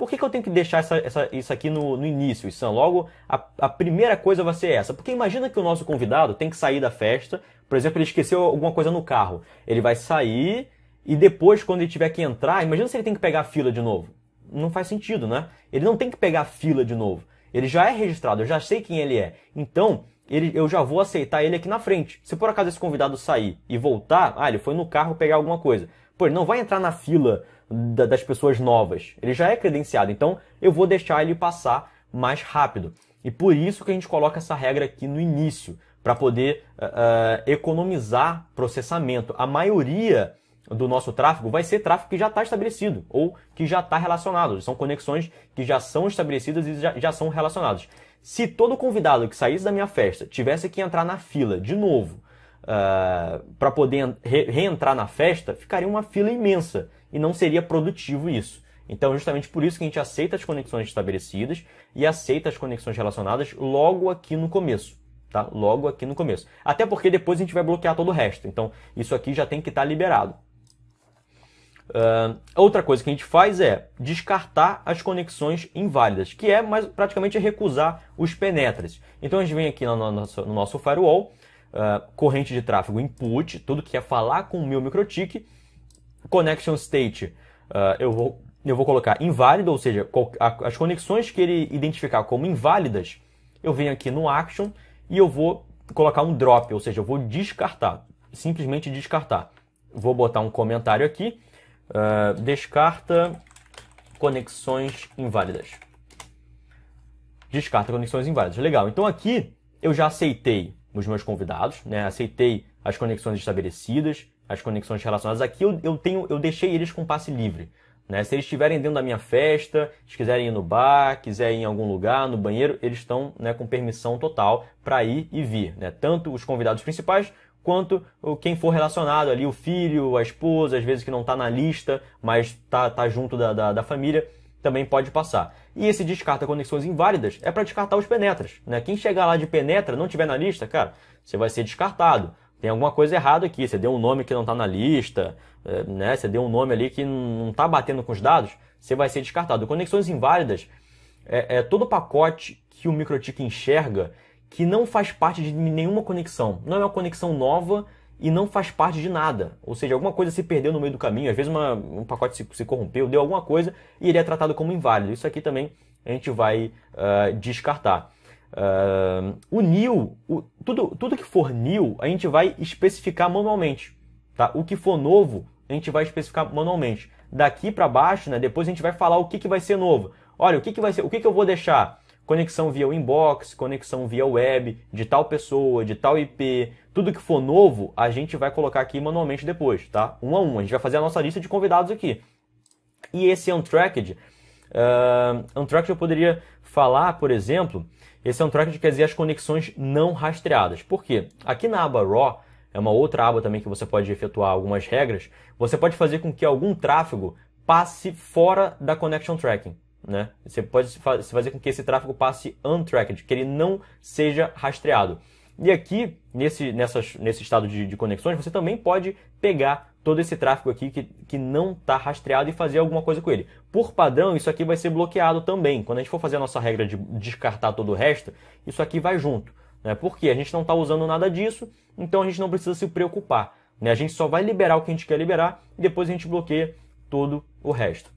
Por que, que eu tenho que deixar essa, essa, isso aqui no, no início, Issan? Logo, a, a, primeira coisa vai ser essa. Porque imagina que o nosso convidado tem que sair da festa, por exemplo, ele esqueceu alguma coisa no carro. Ele vai sair e depois, quando ele tiver que entrar, imagina se ele tem que pegar a fila de novo. Não faz sentido, né? Ele não tem que pegar a fila de novo. Ele já é registrado, eu já sei quem ele é. Então, ele, eu já vou aceitar ele aqui na frente. Se por acaso esse convidado sair e voltar, ah, ele foi no carro pegar alguma coisa. Pô, ele não vai entrar na fila da, das pessoas novas. Ele já é credenciado, então eu vou deixar ele passar mais rápido. E por isso que a gente coloca essa regra aqui no início, para poder uh, economizar processamento. A maioria do nosso tráfego vai ser tráfego que já está estabelecido ou que já está relacionado. São conexões que já são estabelecidas e já, já são relacionadas. Se todo convidado que saísse da minha festa tivesse que entrar na fila de novo uh, ah, para poder re reentrar na festa, ficaria uma fila imensa e não seria produtivo isso. Então, justamente por isso que a gente aceita as conexões estabelecidas e aceita as conexões relacionadas logo aqui no começo. Tá? Logo aqui no começo. Até porque depois a gente vai bloquear todo o resto. Então, isso aqui já tem que estar tá liberado. Uh, outra coisa que a gente faz é descartar as conexões inválidas, que é mais, praticamente é recusar os penetras. Então a gente vem aqui no, nosso, no nosso firewall uh, corrente de tráfego input, tudo que é falar com o meu microtik. Connection state, uh, eu, vou, eu vou colocar inválido, ou seja, as conexões que ele identificar como inválidas, eu venho aqui no action e eu vou colocar um drop, ou seja, eu vou descartar, simplesmente descartar. Vou botar um comentário aqui, uh, descarta conexões inválidas. Descarta conexões inválidas. Legal. Então aqui eu já aceitei nos meus convidados, né? Aceitei as conexões estabelecidas, as conexões relacionadas. Aqui eu, eu tenho, eu deixei eles com passe livre. Né? Se eles estiverem dentro da minha festa, se quiserem ir no bar, quiserem ir em algum lugar, no banheiro, eles estão né, com permissão total para ir e vir. Né? Tanto os convidados principais quanto quem for relacionado ali, o filho, a esposa, às vezes que não está na lista, mas está tá junto da, da, da família, também pode passar. E esse descarta conexões inválidas é para descartar os penetras. Né? Quem chegar lá de penetra não tiver na lista, cara, você vai ser descartado. Tem alguma coisa errada aqui, você deu um nome que não está na lista, eh, né? você deu um nome ali que não está batendo com os dados, você vai ser descartado. Conexões inválidas é, é todo o pacote que o MikroTik enxerga que não faz parte de nenhuma conexão. Não é uma conexão nova, e não faz parte de nada. Ou seja, alguma coisa se perdeu no meio do caminho, às vezes uma, um pacote se, se, corrompeu, deu alguma coisa e ele é tratado como inválido. Isso aqui também a gente vai uh, descartar. Uh, o nil, o, tudo, tudo que for nil, a gente vai especificar manualmente. Tá? O que for novo, a gente vai especificar manualmente. Daqui para baixo, né, depois a gente vai falar o que, que vai ser novo. Olha, o que, que vai ser, o que, que eu vou deixar? conexão via inbox, conexão via web, de tal pessoa, de tal IP, tudo que for novo, a gente vai colocar aqui manualmente depois, tá? Um a um, a gente vai fazer a nossa lista de convidados aqui. E esse Untracked, uh, Untracked eu poderia falar, por exemplo, esse Untracked quer dizer as conexões não rastreadas. Por quê? Aqui na aba RAW, é uma outra aba também que você pode efetuar algumas regras, você pode fazer com que algum tráfego passe fora da connection tracking. Né? Você pode fazer com que esse tráfego passe untracked, que ele não seja rastreado. E aqui, nesse, nesse estado de, de conexões, você também pode pegar todo esse tráfego aqui que, que não está rastreado e fazer alguma coisa com ele. Por padrão, isso aqui vai ser bloqueado também. Quando a gente for fazer a nossa regra de descartar todo o resto, isso aqui vai junto. Né? Porque a gente não está usando nada disso, então a gente não precisa se preocupar. Né? A gente só vai liberar o que a gente quer liberar e depois a gente bloqueia todo o resto.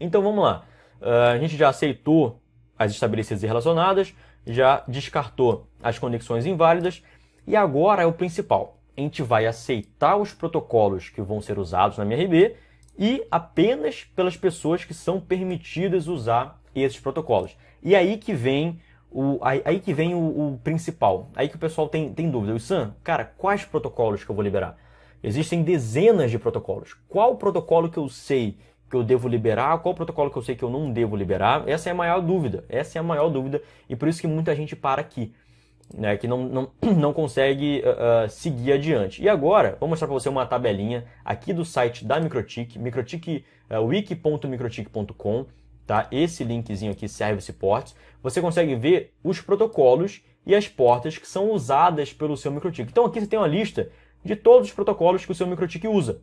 Então vamos lá. Ah, a gente já aceitou as estabelecidas e relacionadas, já descartou as conexões inválidas e agora é o principal. A gente vai aceitar os protocolos que vão ser usados na MRB e apenas pelas pessoas que são permitidas usar esses protocolos. E aí que vem o, aí que vem o, o principal, aí que o pessoal tem, tem dúvida. O Sam, cara, quais protocolos que eu vou liberar? Existem dezenas de protocolos. Qual protocolo que eu sei que eu devo liberar, qual protocolo que eu sei que eu não devo liberar. Essa é a maior dúvida. Essa é a maior dúvida e por isso que muita gente para aqui, né, que não, não, (clears throat) não consegue uh, seguir adiante. E agora, vou mostrar para você uma tabelinha aqui do site da Microtik, microtik uh, eh, wiki.microtik.com, tá? Esse linkzinho aqui, Service Ports, você consegue ver os protocolos e as portas que são usadas pelo seu Microtik. Então aqui você tem uma lista de todos os protocolos que o seu Microtik usa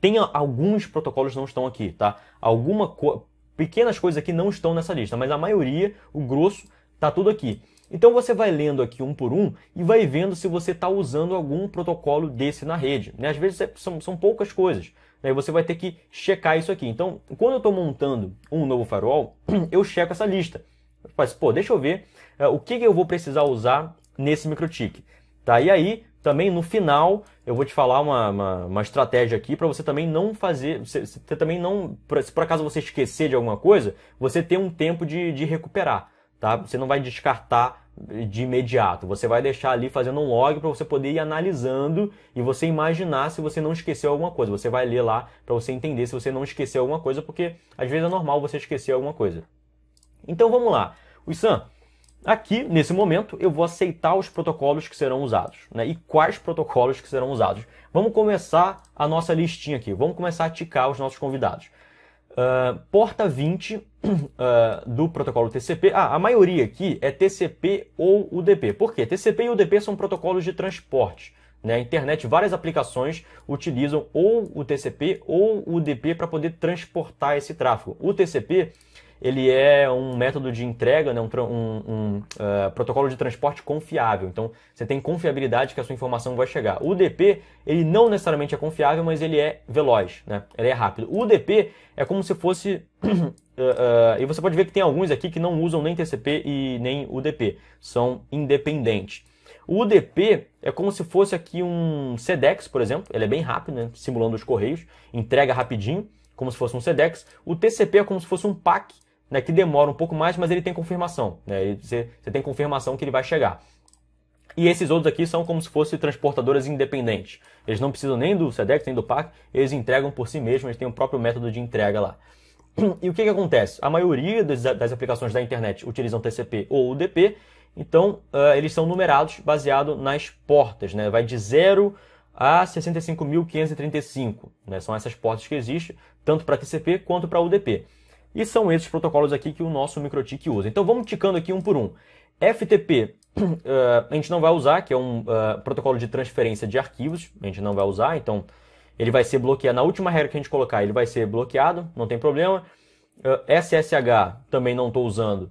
tem alguns protocolos que não estão aqui, tá? Alguma co... pequenas coisas aqui não estão nessa lista, mas a maioria, o grosso, tá tudo aqui. Então você vai lendo aqui um por um e vai vendo se você está usando algum protocolo desse na rede. Né? Às vezes é, são, são poucas coisas. Aí né? você vai ter que checar isso aqui. Então, quando eu estou montando um novo firewall, (clears throat) eu checo essa lista. Mas, assim, pô, deixa eu ver eh, o que, que eu vou precisar usar nesse microtique. Tá? E aí, também no final, eu vou te falar uma, uma, uma estratégia aqui para você também não fazer. Você, você também não. Pra, se por acaso você esquecer de alguma coisa, você ter um tempo de, de recuperar, tá? Você não vai descartar de imediato. Você vai deixar ali fazendo um log para você poder ir analisando e você imaginar se você não esqueceu alguma coisa. Você vai ler lá para você entender se você não esqueceu alguma coisa, porque às vezes é normal você esquecer alguma coisa. Então vamos lá. O Sam, Aqui, nesse momento, eu vou aceitar os protocolos que serão usados. Né? E quais protocolos que serão usados? Vamos começar a nossa listinha aqui. Vamos começar a ticar os nossos convidados. Uh, porta 20 uh, (clears throat) ah, do protocolo TCP. Ah, a maioria aqui é TCP ou UDP. Por quê? TCP e UDP são protocolos de transporte. Na né? internet, várias aplicações utilizam ou o TCP ou o UDP para poder transportar esse tráfego. O TCP ele é um método de entrega, né, um, um, um uh, protocolo de transporte confiável. Então, você tem confiabilidade que a sua informação vai chegar. O UDP, ele não necessariamente é confiável, mas ele é veloz, né? ele é rápido. O UDP é como se fosse... uh, (clears throat) uh, e você pode ver que tem alguns aqui que não usam nem TCP e nem UDP, são independentes. O UDP é como se fosse aqui um SEDEX, por exemplo, ele é bem rápido, né? simulando os correios, entrega rapidinho, como se fosse um SEDEX. O TCP é como se fosse um PAC, né, que demora um pouco mais, mas ele tem confirmação. Né, você, você tem confirmação que ele vai chegar. E esses outros aqui são como se fossem transportadoras independentes. Eles não precisam nem do SEDEX, nem do PAC, eles entregam por si mesmos, eles têm o próprio método de entrega lá. (clears throat) E o que, que acontece? A maioria das, das aplicações da internet utilizam TCP ou UDP, então uh, eles são numerados baseado nas portas, né? Vai de 0 a 65.535, né? São essas portas que existem, tanto para TCP quanto para UDP. E são esses protocolos aqui que o nosso MikroTik usa. Então vamos ticando aqui um por um. FTP uh, (clears throat) eh, a gente não vai usar, que é um uh, protocolo de transferência de arquivos, a gente não vai usar, então ele vai ser bloqueado. Na última regra que a gente colocar, ele vai ser bloqueado, não tem problema. Uh, eh, SSH também não estou usando.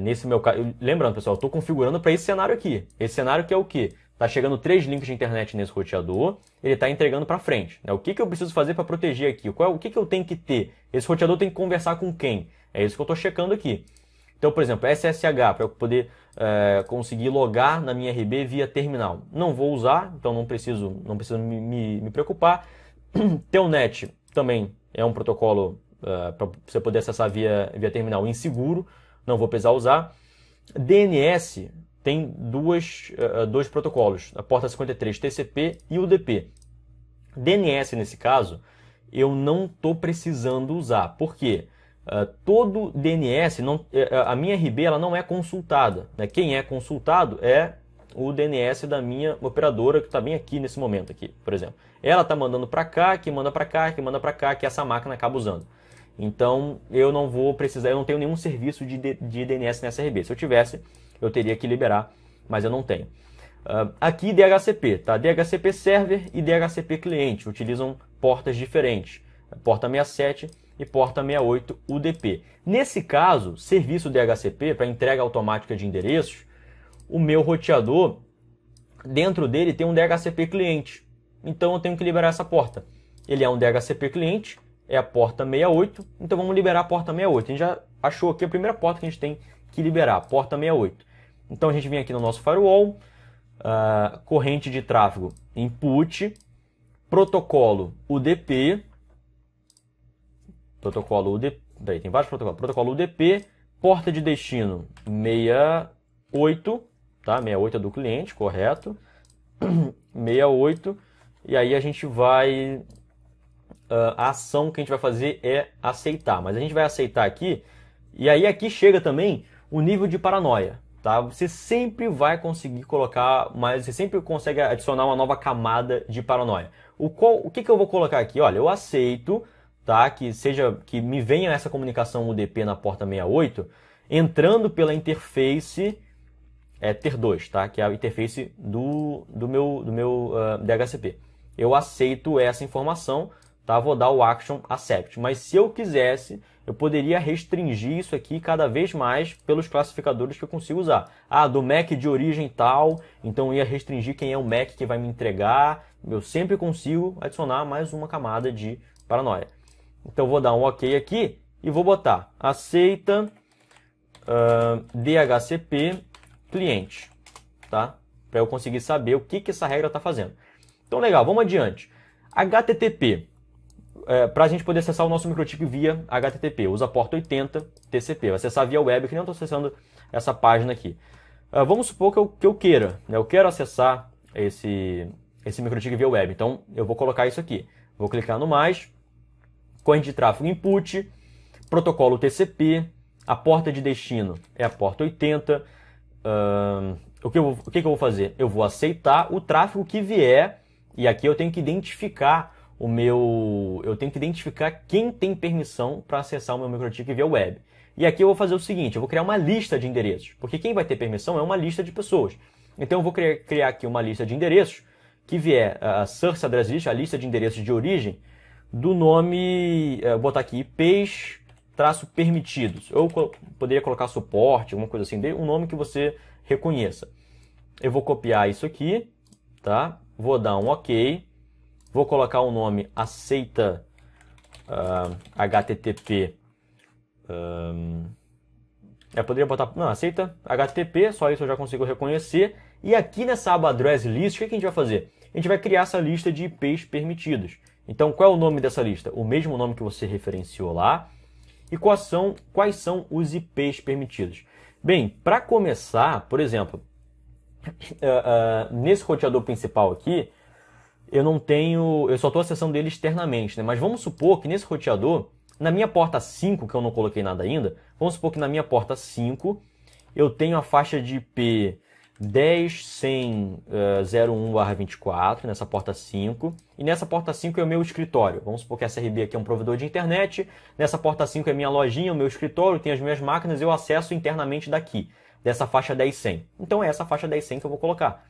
nesse meu caso, lembrando pessoal, estou configurando para esse cenário aqui. Esse cenário que é o que? Tá chegando três links de internet nesse roteador, ele está entregando para frente. Né? O que, que eu preciso fazer para proteger aqui? Qual, é, o que, que eu tenho que ter? Esse roteador tem que conversar com quem? É isso que eu estou checando aqui. Então, por exemplo, SSH, para eu poder é, conseguir logar na minha RB via terminal. Não vou usar, então não preciso, não preciso me, me, me preocupar. (clears throat) Telnet também é um protocolo é, eh, para você poder acessar via, via terminal inseguro, não vou precisar usar. DNS tem duas, uh, dois protocolos, a porta 53 TCP e UDP. DNS, nesse caso, eu não estou precisando usar, porque uh, todo DNS, não, eh, eh, a minha RB ela não é consultada. Né? Quem é consultado é o DNS da minha operadora, que está bem aqui nesse momento aqui, por exemplo. Ela está mandando para cá, que manda para cá, que manda para cá, que essa máquina acaba usando. Então, eu não vou precisar, eu não tenho nenhum serviço de, de, de DNS nessa RB. Se eu tivesse, eu teria que liberar, mas eu não tenho. Uh, aqui DHCP, tá? DHCP Server e DHCP Cliente utilizam portas diferentes, porta 67 e porta 68 UDP. Nesse caso, serviço DHCP para entrega automática de endereços, o meu roteador dentro dele tem um DHCP cliente. Então eu tenho que liberar essa porta. Ele é um DHCP cliente, é a porta 68, então vamos liberar a porta 68. A gente já achou aqui a primeira porta que a gente tem que liberar, a porta 68. Então a gente vem aqui no nosso firewall, uh, corrente de tráfego input, protocolo UDP, protocolo UDP, daí tem vários protocolos, protocolo UDP, porta de destino 68, tá? 68 é do cliente, correto? 68, (clears throat) e aí a gente vai ah, a ação que a gente vai fazer é aceitar. Mas a gente vai aceitar aqui, e aí aqui chega também o nível de paranoia tá? Você sempre vai conseguir colocar, mas você sempre consegue adicionar uma nova camada de paranoia. O, qual, o que, que eu vou colocar aqui? Olha, eu aceito, tá? Que seja que me venha essa comunicação UDP na porta 68, entrando pela interface é, TER2, tá? Que é a interface do, do meu, do meu uh, ah, DHCP. Eu aceito essa informação, tá? Vou dar o action accept. Mas se eu quisesse, eu poderia restringir isso aqui cada vez mais pelos classificadores que eu consigo usar. Ah, do Mac de origem tal, então eu ia restringir quem é o Mac que vai me entregar. Eu sempre consigo adicionar mais uma camada de paranoia. Então vou dar um OK aqui e vou botar aceita uh, DHCP cliente, tá? Para eu conseguir saber o que, que essa regra está fazendo. Então legal, vamos adiante. HTTP é, para a gente poder acessar o nosso microchip via HTTP. Usa a porta 80 TCP. Vai acessar via web, que nem eu estou acessando essa página aqui. Uh, vamos supor que eu, que eu queira, né? eu quero acessar esse, esse microchip via web. Então eu vou colocar isso aqui. Vou clicar no mais, corrente de tráfego input, protocolo TCP, a porta de destino é a porta 80. Uh, o, que eu, o que, que eu vou fazer? Eu vou aceitar o tráfego que vier e aqui eu tenho que identificar o meu, eu tenho que identificar quem tem permissão para acessar o meu microchip via web. E aqui eu vou fazer o seguinte, eu vou criar uma lista de endereços, porque quem vai ter permissão é uma lista de pessoas. Então eu vou criar, criar aqui uma lista de endereços que vier a source address list, a lista de endereços de origem do nome, eh, vou botar aqui IPs traço permitidos. Eu poderia colocar suporte, alguma coisa assim, um nome que você reconheça. Eu vou copiar isso aqui, tá? Vou dar um OK Vou colocar o um nome aceita uh, ah, HTTP. Um, ah, eu é, poderia botar, não, aceita HTTP, só isso eu já consigo reconhecer. E aqui nessa aba Address List, o que é a gente vai fazer? A gente vai criar essa lista de IPs permitidos. Então, qual é o nome dessa lista? O mesmo nome que você referenciou lá. E quais são, quais são os IPs permitidos? Bem, para começar, por exemplo, uh, (coughs) uh, nesse roteador principal aqui, eu não tenho, eu só estou acessando ele externamente, né? Mas vamos supor que nesse roteador, na minha porta 5, que eu não coloquei nada ainda, vamos supor que na minha porta 5 eu tenho a faixa de IP 10, 100, 01 barra 24, nessa porta 5, e nessa porta 5 é o meu escritório. Vamos supor que a SRB aqui é um provedor de internet, nessa porta 5 é a minha lojinha, o meu escritório, tem as minhas máquinas, eu acesso internamente daqui, dessa faixa 10, 100. Então é essa faixa 10, 100 que eu vou colocar.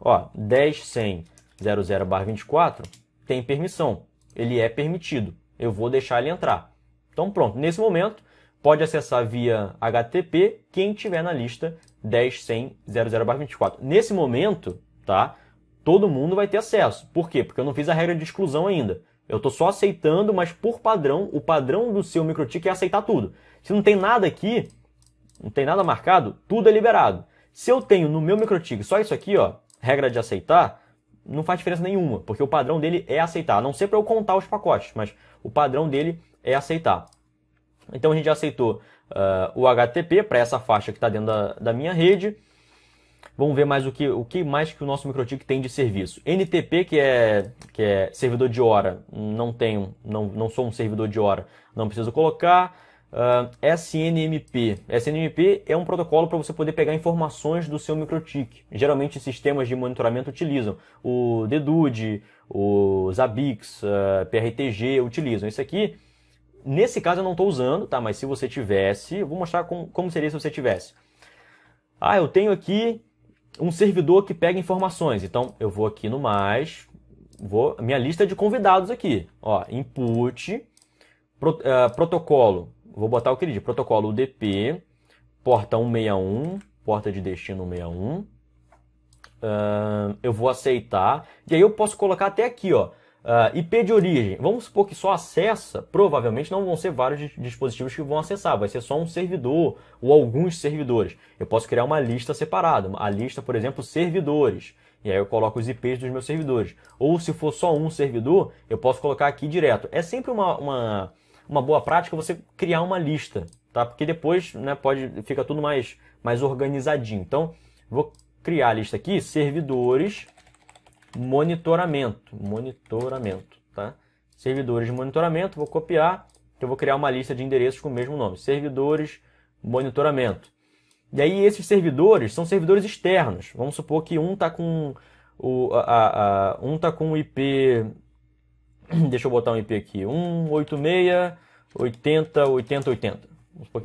Ó, 10, 100, 00/24 tem permissão, ele é permitido. Eu vou deixar ele entrar. Então pronto, nesse momento pode acessar via HTTP quem tiver na lista 10.100.00/24. Nesse momento, tá? Todo mundo vai ter acesso. Por quê? Porque eu não fiz a regra de exclusão ainda. Eu estou só aceitando, mas por padrão, o padrão do seu microtik é aceitar tudo. Se não tem nada aqui, não tem nada marcado, tudo é liberado. Se eu tenho no meu microtik só isso aqui, ó, regra de aceitar, não faz diferença nenhuma, porque o padrão dele é aceitar. A não ser para eu contar os pacotes, mas o padrão dele é aceitar. Então a gente já aceitou uh, o HTTP para essa faixa que está dentro da, da, minha rede. Vamos ver mais o que, o que mais que o nosso MikroTik tem de serviço. NTP, que é, que é servidor de hora, não tenho, não, não sou um servidor de hora, não preciso colocar. Uh, ah, SNMP. SNMP é um protocolo para você poder pegar informações do seu microtik. Geralmente sistemas de monitoramento utilizam. O Dedude, o Zabbix, uh, ah, PRTG utilizam. Isso aqui, nesse caso eu não estou usando, tá? Mas se você tivesse, eu vou mostrar com, como seria se você tivesse. Ah, eu tenho aqui um servidor que pega informações. Então eu vou aqui no mais, vou minha lista de convidados aqui. Ó, input, pro, uh, protocolo vou botar o que ele diz, protocolo UDP, porta 161, porta de destino 161. Uh, eu vou aceitar. E aí eu posso colocar até aqui, ó. Uh, ah, IP de origem. Vamos supor que só acessa, provavelmente não vão ser vários dispositivos que vão acessar, vai ser só um servidor ou alguns servidores. Eu posso criar uma lista separada, a lista, por exemplo, servidores. E aí eu coloco os IPs dos meus servidores. Ou se for só um servidor, eu posso colocar aqui direto. É sempre uma, uma uma boa prática você criar uma lista, tá? Porque depois, né, pode fica tudo mais mais organizadinho. Então, vou criar a lista aqui, servidores monitoramento, monitoramento, tá? Servidores de monitoramento, vou copiar, então, eu vou criar uma lista de endereços com o mesmo nome, servidores monitoramento. E aí esses servidores são servidores externos. Vamos supor que um tá com o a, a um tá com o IP (clears throat) Deixa eu botar um IP aqui. 186 80 80 80.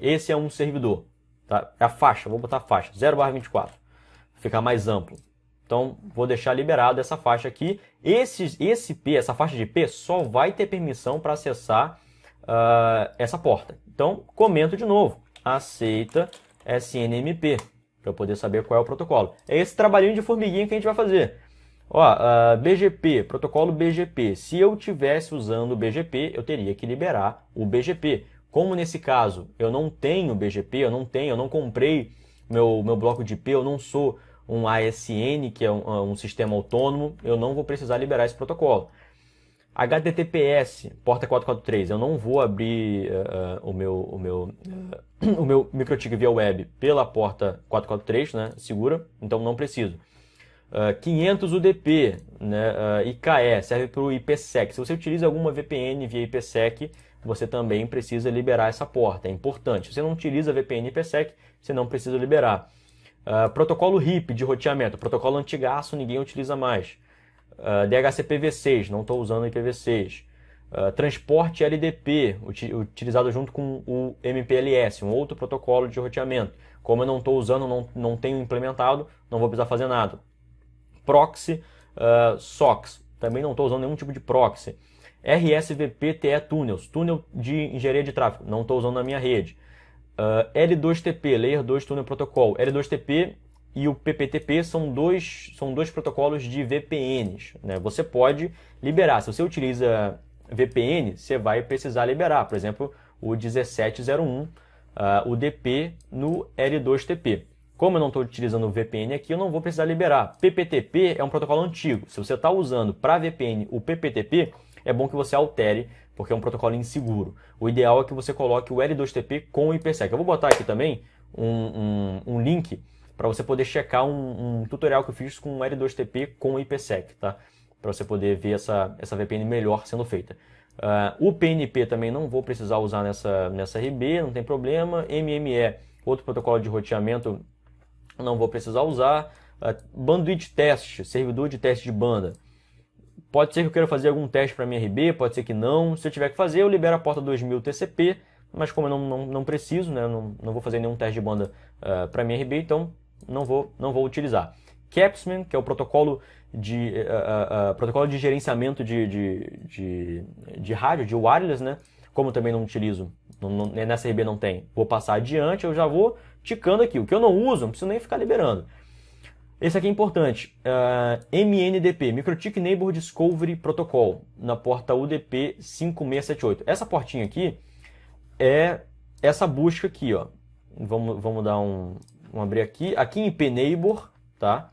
Esse é um servidor. Tá? É a faixa, vou botar a faixa. 0 barra 24. Ficar mais amplo. Então, vou deixar liberado essa faixa aqui. Esse, esse IP, essa faixa de IP, só vai ter permissão para acessar uh, essa porta. Então, comento de novo. Aceita SNMP, para eu poder saber qual é o protocolo. É esse trabalhinho de formiguinha que a gente vai fazer. Ó, uh, ah, BGP, protocolo BGP. Se eu tivesse usando o BGP, eu teria que liberar o BGP. Como nesse caso eu não tenho BGP, eu não tenho, eu não comprei meu, meu bloco de IP, eu não sou um ASN, que é um, ah, um sistema autônomo, eu não vou precisar liberar esse protocolo. HTTPS, porta 443, eu não vou abrir uh, uh, o meu, o meu, (coughs) o meu microtik via web pela porta 443, né, segura, então não preciso. 500 ah, UDP né, uh, ah, IKE, serve para o IPsec. Se você utiliza alguma VPN via IPsec, você também precisa liberar essa porta, é importante. Se você não utiliza VPN IPsec, você não precisa liberar. Uh, protocolo RIP de roteamento, protocolo antigaço, ninguém utiliza mais. DHCPv6, não estou usando IPv6. transporte LDP, utilizado junto com o MPLS, um outro protocolo de roteamento. Como eu não estou usando, não, não tenho implementado, não vou precisar fazer nada proxy uh, ah, SOX. Também não estou usando nenhum tipo de proxy. RSVP TE Tunnels, túnel de engenharia de tráfego. Não estou usando na minha rede. Uh, ah, L2TP, Layer 2 Tunnel Protocol. L2TP e o PPTP são dois, são dois protocolos de VPNs. Né? Você pode liberar. Se você utiliza VPN, você vai precisar liberar, por exemplo, o 1701 uh, dp no L2TP. Como eu não estou utilizando o VPN aqui, eu não vou precisar liberar. PPTP é um protocolo antigo. Se você está usando para VPN o PPTP, é bom que você altere, porque é um protocolo inseguro. O ideal é que você coloque o L2TP com o IPsec. Eu vou botar aqui também um, um, um link para você poder checar um, um, tutorial que eu fiz com o L2TP com o IPsec, tá? Para você poder ver essa, essa VPN melhor sendo feita. Uh, o PNP também não vou precisar usar nessa, nessa RB, não tem problema. MME, outro protocolo de roteamento não vou precisar usar. Ah, Bandwidth test, servidor de teste de banda. Pode ser que eu queira fazer algum teste para minha RB, pode ser que não. Se eu tiver que fazer, eu libero a porta 2000 TCP, mas como eu não, não, não preciso, né, não, não vou fazer nenhum teste de banda uh, ah, para minha RB, então não vou, não vou utilizar. Capsman, que é o protocolo de, uh, uh, protocolo de gerenciamento de, de, de, de, rádio, de wireless, né? Como também não utilizo, não, não, nessa RB não tem, vou passar adiante, eu já vou ticando aqui. O que eu não uso, não preciso nem ficar liberando. Esse aqui é importante, uh, ah, MNDP, Microtik Neighbor Discovery Protocol, na porta UDP 5678. Essa portinha aqui é essa busca aqui, ó. Vamos, vamos dar um, um abrir aqui. Aqui em IP Neighbor, tá?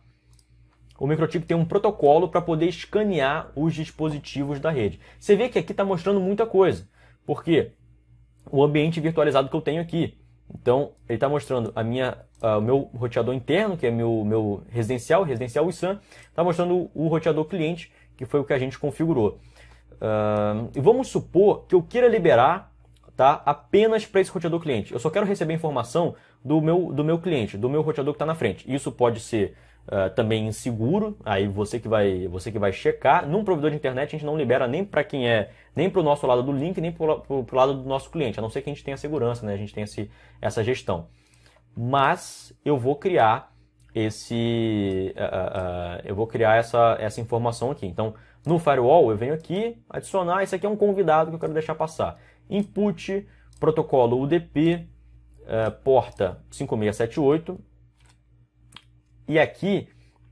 O Microtik tem um protocolo para poder escanear os dispositivos da rede. Você vê que aqui está mostrando muita coisa, porque o ambiente virtualizado que eu tenho aqui, então, ele está mostrando a minha, ah, o meu roteador interno, que é meu, meu residencial, residencial WSAN, está mostrando o roteador cliente, que foi o que a gente configurou. Uh, e vamos supor que eu queira liberar tá, apenas para esse roteador cliente. Eu só quero receber informação do meu, do meu cliente, do meu roteador que está na frente. Isso pode ser Uh, também inseguro, aí você que vai você que vai checar. Num provedor de internet a gente não libera nem para quem é, nem para o nosso lado do link, nem para o lado do nosso cliente, a não ser que a gente tenha segurança, né? a gente tenha esse, essa gestão. Mas eu vou criar esse uh, uh, eu vou criar essa, essa informação aqui. Então, no firewall eu venho aqui, adicionar, esse aqui é um convidado que eu quero deixar passar. Input, protocolo UDP, porta 5678, e aqui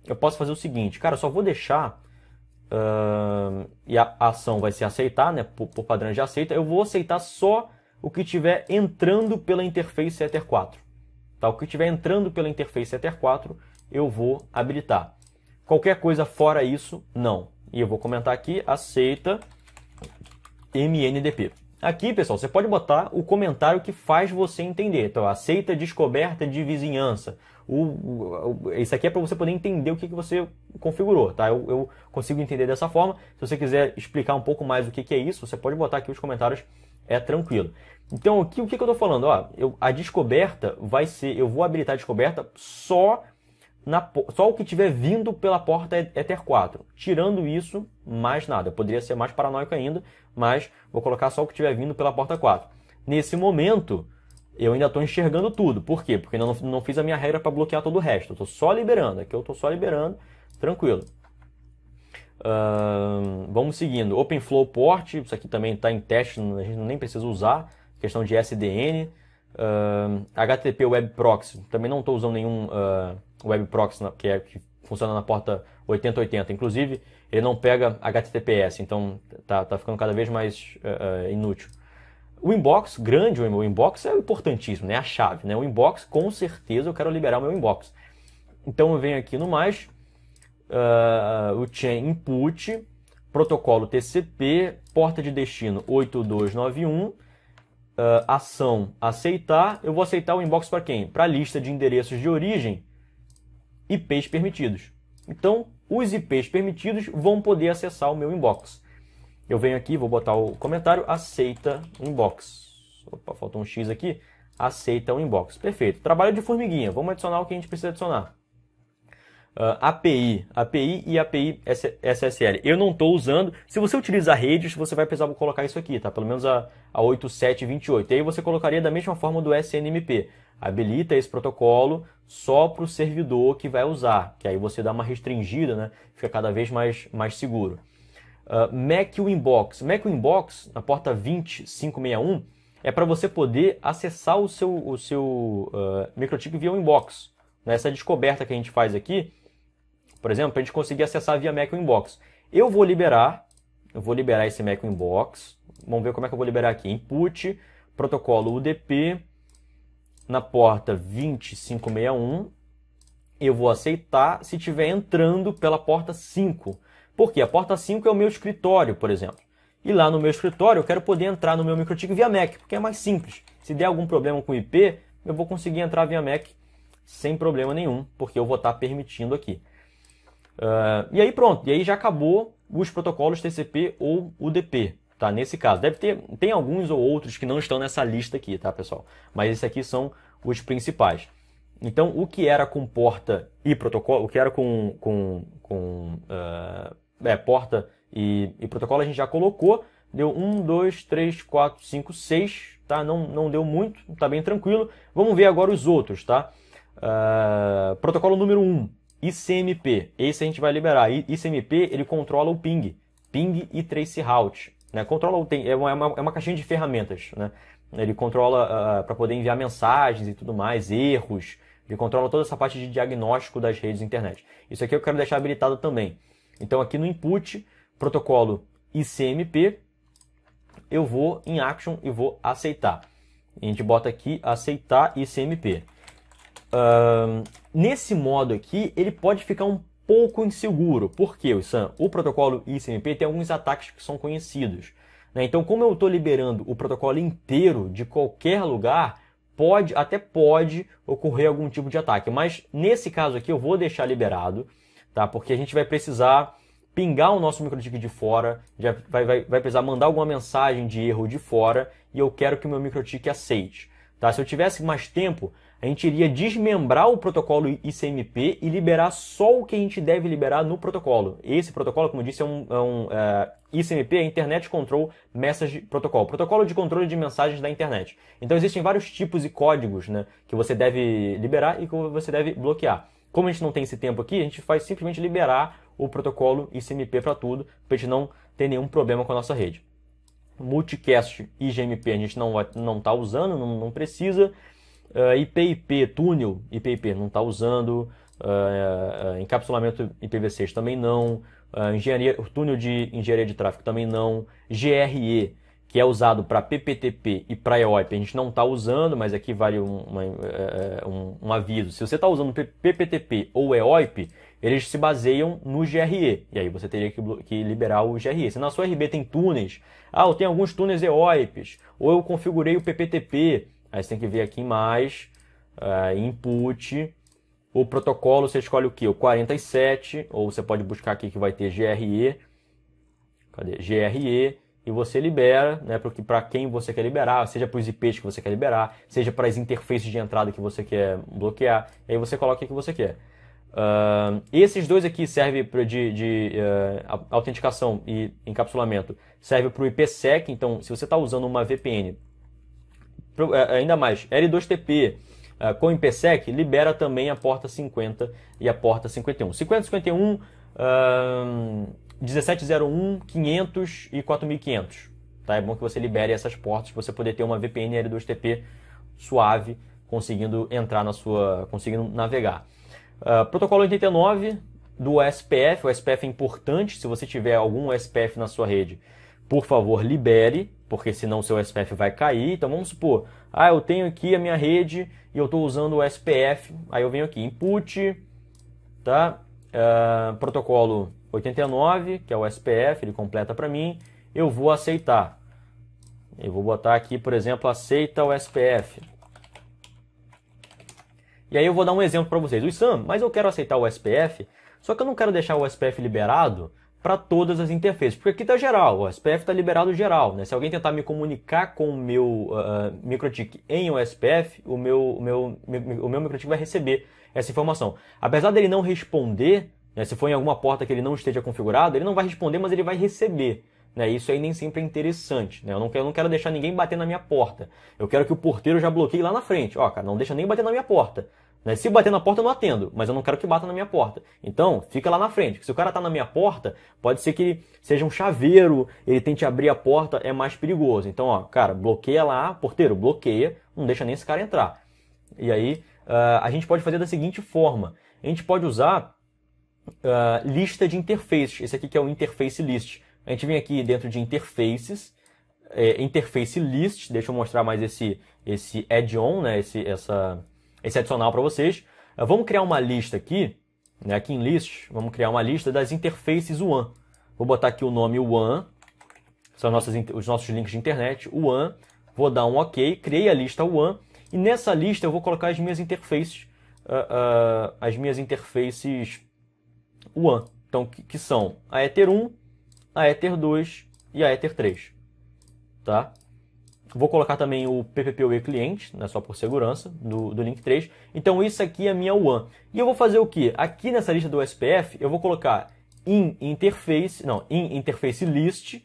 eu posso fazer o seguinte, cara, eu só vou deixar uh, e a ação vai ser aceitar, né? Por, por padrão de aceita, eu vou aceitar só o que tiver entrando pela interface Ether 4. Tá? O que tiver entrando pela interface Ether 4, eu vou habilitar. Qualquer coisa fora isso, não. E eu vou comentar aqui, aceita MNDP. Aqui, pessoal, você pode botar o comentário que faz você entender. Então, aceita descoberta de vizinhança, o, o isso aqui é para você poder entender o que, que você configurou, tá? Eu, eu, consigo entender dessa forma. Se você quiser explicar um pouco mais o que, que é isso, você pode botar aqui os comentários, é tranquilo. Então, aqui, o que, que eu estou falando? Ó, eu, a descoberta vai ser, eu vou habilitar a descoberta só na, só o que tiver vindo pela porta Ether 4. Tirando isso, mais nada. Eu poderia ser mais paranoico ainda, mas vou colocar só o que tiver vindo pela porta 4. Nesse momento, eu ainda estou enxergando tudo. Por quê? Porque ainda não, não fiz a minha regra para bloquear todo o resto. Eu estou só liberando. Aqui eu estou só liberando. Tranquilo. Uh, vamos seguindo. OpenFlow Port. Isso aqui também está em teste. A gente nem precisa usar. Questão de SDN. Uh, HTTP Web Proxy. Também não estou usando nenhum uh, Web Proxy que, é, que funciona na porta 8080. Inclusive, ele não pega HTTPS. Então, tá, tá ficando cada vez mais inútil. O inbox grande, o inbox é importantíssimo, né? A chave, né? O inbox, com certeza, eu quero liberar o meu inbox. Então eu venho aqui no mais, uh, o chain input, protocolo TCP, porta de destino 8291, uh, ah, ação aceitar. Eu vou aceitar o inbox para quem? Para a lista de endereços de origem, IPs permitidos. Então, os IPs permitidos vão poder acessar o meu inbox. Eu venho aqui, vou botar o comentário, aceita inbox. Opa, faltou um X aqui. Aceita o inbox. Perfeito. Trabalho de formiguinha. Vamos adicionar o que a gente precisa adicionar. Uh, ah, API, API e API SSL. Eu não estou usando. Se você utilizar redes, você vai precisar colocar isso aqui, tá? Pelo menos a, a 8728. E aí você colocaria da mesma forma do SNMP. Habilita esse protocolo só para o servidor que vai usar, que aí você dá uma restringida, né? Fica cada vez mais, mais seguro uh, Mac Winbox. Mac inbox na porta 20561, é para você poder acessar o seu, o seu uh, microchip via inbox nessa né? descoberta que a gente faz aqui, por exemplo, para a gente conseguir acessar via Mac inbox Eu vou liberar, eu vou liberar esse Mac inbox Vamos ver como é que eu vou liberar aqui. Input, protocolo UDP, na porta 2561. Eu vou aceitar se estiver entrando pela porta 5. Porque a porta 5 é o meu escritório, por exemplo. E lá no meu escritório eu quero poder entrar no meu MikroTik via MAC, porque é mais simples. Se der algum problema com o IP, eu vou conseguir entrar via MAC sem problema nenhum, porque eu vou estar permitindo aqui. Uh, e aí pronto, e aí já acabou os protocolos TCP ou UDP, tá? Nesse caso, deve ter, tem alguns ou outros que não estão nessa lista aqui, tá, pessoal? Mas esses aqui são os principais. Então, o que era com porta e protocolo, o que era com, com, com uh, é, porta e, e, protocolo a gente já colocou. Deu 1, 2, 3, 4, 5, 6, tá? Não, não deu muito, tá bem tranquilo. Vamos ver agora os outros, tá? Uh, protocolo número 1, ICMP. Esse a gente vai liberar. I, ICMP, ele controla o ping. Ping e trace route. Né? Controla tem, é, é, uma, é uma caixinha de ferramentas, né? Ele controla uh, ah, para poder enviar mensagens e tudo mais, erros. Ele controla toda essa parte de diagnóstico das redes internet. Isso aqui eu quero deixar habilitado também. Então aqui no input, protocolo ICMP, eu vou em action e vou aceitar. A gente bota aqui aceitar ICMP. Uh, nesse modo aqui, ele pode ficar um pouco inseguro. Por quê, Sam? O protocolo ICMP tem alguns ataques que são conhecidos. Né? Então, como eu estou liberando o protocolo inteiro de qualquer lugar, pode, até pode ocorrer algum tipo de ataque. Mas nesse caso aqui, eu vou deixar liberado tá? Porque a gente vai precisar pingar o nosso microtique de fora, já vai, vai, vai precisar mandar alguma mensagem de erro de fora e eu quero que o meu microtique aceite. Tá? Se eu tivesse mais tempo, a gente iria desmembrar o protocolo ICMP e liberar só o que a gente deve liberar no protocolo. Esse protocolo, como eu disse, é um, é um é, ICMP, é Internet Control Message Protocol, protocolo de controle de mensagens da internet. Então existem vários tipos e códigos né, que você deve liberar e que você deve bloquear. Como a gente não tem esse tempo aqui, a gente faz simplesmente liberar o protocolo ICMP para tudo, para a gente não ter nenhum problema com a nossa rede. Multicast e a gente não vai, não está usando, não, não precisa. Uh, ah, IPIP, túnel, IPIP não está usando. Uh, encapsulamento IPv6 também não. engenharia, túnel de engenharia de tráfego também não. GRE que é usado para PPTP e para EOIP, a gente não está usando, mas aqui vale um, uma, é, é, um, um aviso. Se você está usando PPTP ou EOIP, eles se baseiam no GRE. E aí você teria que, que, liberar o GRE. Se na sua RB tem túneis, ah, eu tenho alguns túneis EOIPs, ou eu configurei o PPTP, aí você tem que ver aqui em mais, uh, input, o protocolo você escolhe o que? O 47, ou você pode buscar aqui que vai ter GRE, cadê? GRE, e você libera, né, para quem você quer liberar, seja para os IPs que você quer liberar, seja para as interfaces de entrada que você quer bloquear, e aí você coloca o que você quer. Uh, esses dois aqui servem de, de uh, autenticação e encapsulamento, serve para o IPsec, então se você está usando uma VPN, pro, uh, ainda mais, L2TP, uh, eh, com IPsec, libera também a porta 50 e a porta 51. 50 51... Uh, 1701, 500 e 4500. Tá? É bom que você libere essas portas para você poder ter uma VPN L2TP suave, conseguindo entrar na sua, conseguindo navegar. Uh, protocolo 89 do SPF, o SPF é importante, se você tiver algum SPF na sua rede, por favor, libere, porque senão o seu SPF vai cair. Então vamos supor, ah, eu tenho aqui a minha rede e eu estou usando o SPF, aí eu venho aqui, input, tá? Uh, protocolo 89, que é o SPF, ele completa para mim, eu vou aceitar. Eu vou botar aqui, por exemplo, aceita o SPF. E aí eu vou dar um exemplo para vocês. O Sam, mas eu quero aceitar o SPF, só que eu não quero deixar o SPF liberado para todas as interfaces, porque aqui está geral, o SPF está liberado geral. Né? Se alguém tentar me comunicar com o meu uh, ah, ah, microtik em SPF, o meu, o, meu, o meu microtik vai receber essa informação. Apesar dele não responder né? Se for em alguma porta que ele não esteja configurado, ele não vai responder, mas ele vai receber. Né? Isso aí nem sempre é interessante. Né? Eu, não quero, eu não quero deixar ninguém bater na minha porta. Eu quero que o porteiro já bloqueie lá na frente. Ó, cara, não deixa nem bater na minha porta. Né? Se bater na porta, eu não atendo, mas eu não quero que bata na minha porta. Então, fica lá na frente. Se o cara tá na minha porta, pode ser que seja um chaveiro, ele tente abrir a porta, é mais perigoso. Então, ó, cara, bloqueia lá, porteiro, bloqueia, não deixa nem esse cara entrar. E aí, uh, a gente pode fazer da seguinte forma: a gente pode usar uh, lista de interfaces. Esse aqui que é o interface list. A gente vem aqui dentro de interfaces, é, interface list, deixa eu mostrar mais esse, esse add-on, né, esse, essa, esse adicional para vocês. Uh, vamos criar uma lista aqui, né, aqui em list, vamos criar uma lista das interfaces WAN. Vou botar aqui o nome WAN, são nossos, os nossos links de internet, WAN, vou dar um OK, criei a lista WAN, e nessa lista eu vou colocar as minhas interfaces, uh, uh, as minhas interfaces WAN. Então, que, que são a Ether 1, a Ether 2 e a Ether 3. Tá? Vou colocar também o PPPoE cliente, né, só por segurança, do, do link 3. Então isso aqui é a minha WAN. E eu vou fazer o que? Aqui nessa lista do SPF, eu vou colocar in interface, não, in interface list,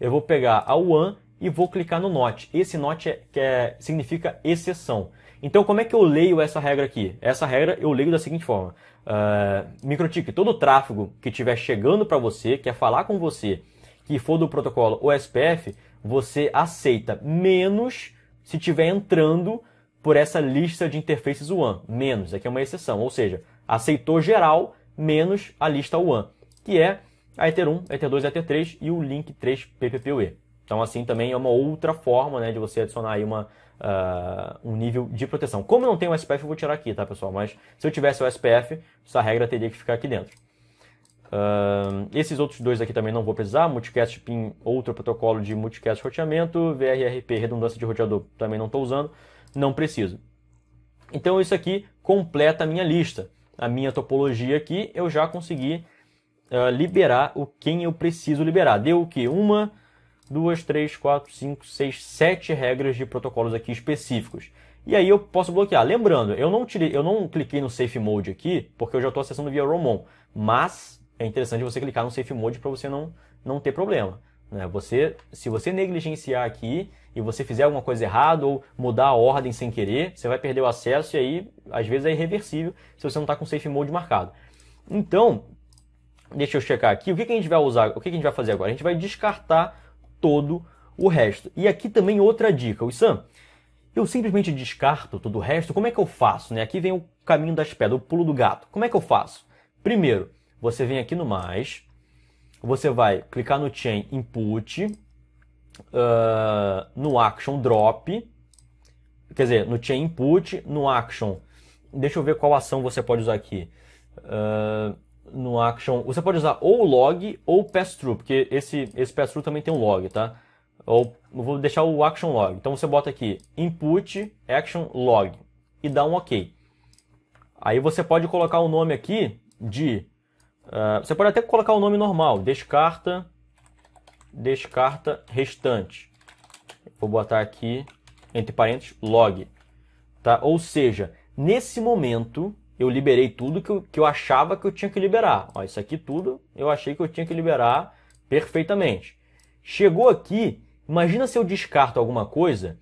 eu vou pegar a WAN e vou clicar no NOT. Esse NOT é, que é, significa exceção. Então, como é que eu leio essa regra aqui? Essa regra eu leio da seguinte forma: uh, ah, microtique, todo o tráfego que estiver chegando para você, quer é falar com você, que for do protocolo OSPF, você aceita menos se estiver entrando por essa lista de interfaces WAN. Menos, aqui é uma exceção. Ou seja, aceitou geral menos a lista WAN, que é a Ether 1, Ether 2, Ether 3 e o Link 3 PPPoE. Então, assim, também é uma outra forma né, de você adicionar aí uma, uh, um nível de proteção. Como eu não tenho o SPF, eu vou tirar aqui, tá, pessoal? Mas se eu tivesse o SPF, essa regra teria que ficar aqui dentro. Uh, esses outros dois aqui também não vou precisar. Multicast PIN, outro protocolo de multicast roteamento. VRRP, redundância de roteador, também não estou usando. Não preciso. Então, isso aqui completa a minha lista. A minha topologia aqui, eu já consegui uh, liberar o quem eu preciso liberar. Deu o que? Uma, duas, três, quatro, cinco, seis, sete regras de protocolos aqui específicos. E aí eu posso bloquear. Lembrando, eu não, tirei, eu não cliquei no Safe Mode aqui, porque eu já estou acessando via Romon. Mas é interessante você clicar no Safe Mode para você não, não ter problema. Né? Você, se você negligenciar aqui e você fizer alguma coisa errada ou mudar a ordem sem querer, você vai perder o acesso e aí, às vezes, é irreversível se você não está com o Safe Mode marcado. Então, deixa eu checar aqui, o que, que a gente vai usar, o que, que a gente vai fazer agora? A gente vai descartar todo o resto. E aqui também outra dica, o Sam. Eu simplesmente descarto todo o resto. Como é que eu faço? Né? Aqui vem o caminho das pedras, o pulo do gato. Como é que eu faço? Primeiro, você vem aqui no mais, você vai clicar no chain input, uh, no action drop, quer dizer, no chain input, no action. Deixa eu ver qual ação você pode usar aqui. Uh, no action, você pode usar ou log ou pass-through, porque esse, esse pass-through também tem um log, tá? Ou vou deixar o action log. Então você bota aqui input action log e dá um OK. Aí você pode colocar o um nome aqui de. Uh, você pode até colocar o um nome normal, descarta, descarta restante. Vou botar aqui, entre parênteses, log. Tá? Ou seja, nesse momento, eu liberei tudo que eu, que eu achava que eu tinha que liberar. Ó, isso aqui tudo eu achei que eu tinha que liberar perfeitamente. Chegou aqui, imagina se eu descarto alguma coisa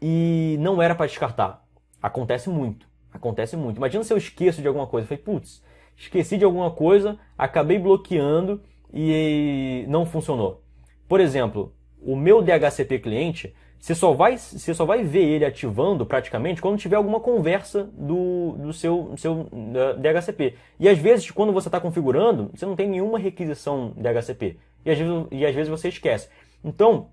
e não era para descartar. Acontece muito, acontece muito. Imagina se eu esqueço de alguma coisa. Eu falei, putz, esqueci de alguma coisa, acabei bloqueando e não funcionou. Por exemplo, o meu DHCP cliente você só vai, você só vai ver ele ativando praticamente quando tiver alguma conversa do, do seu, seu DHCP. E às vezes, quando você está configurando, você não tem nenhuma requisição DHCP. E às vezes, e às vezes você esquece. Então,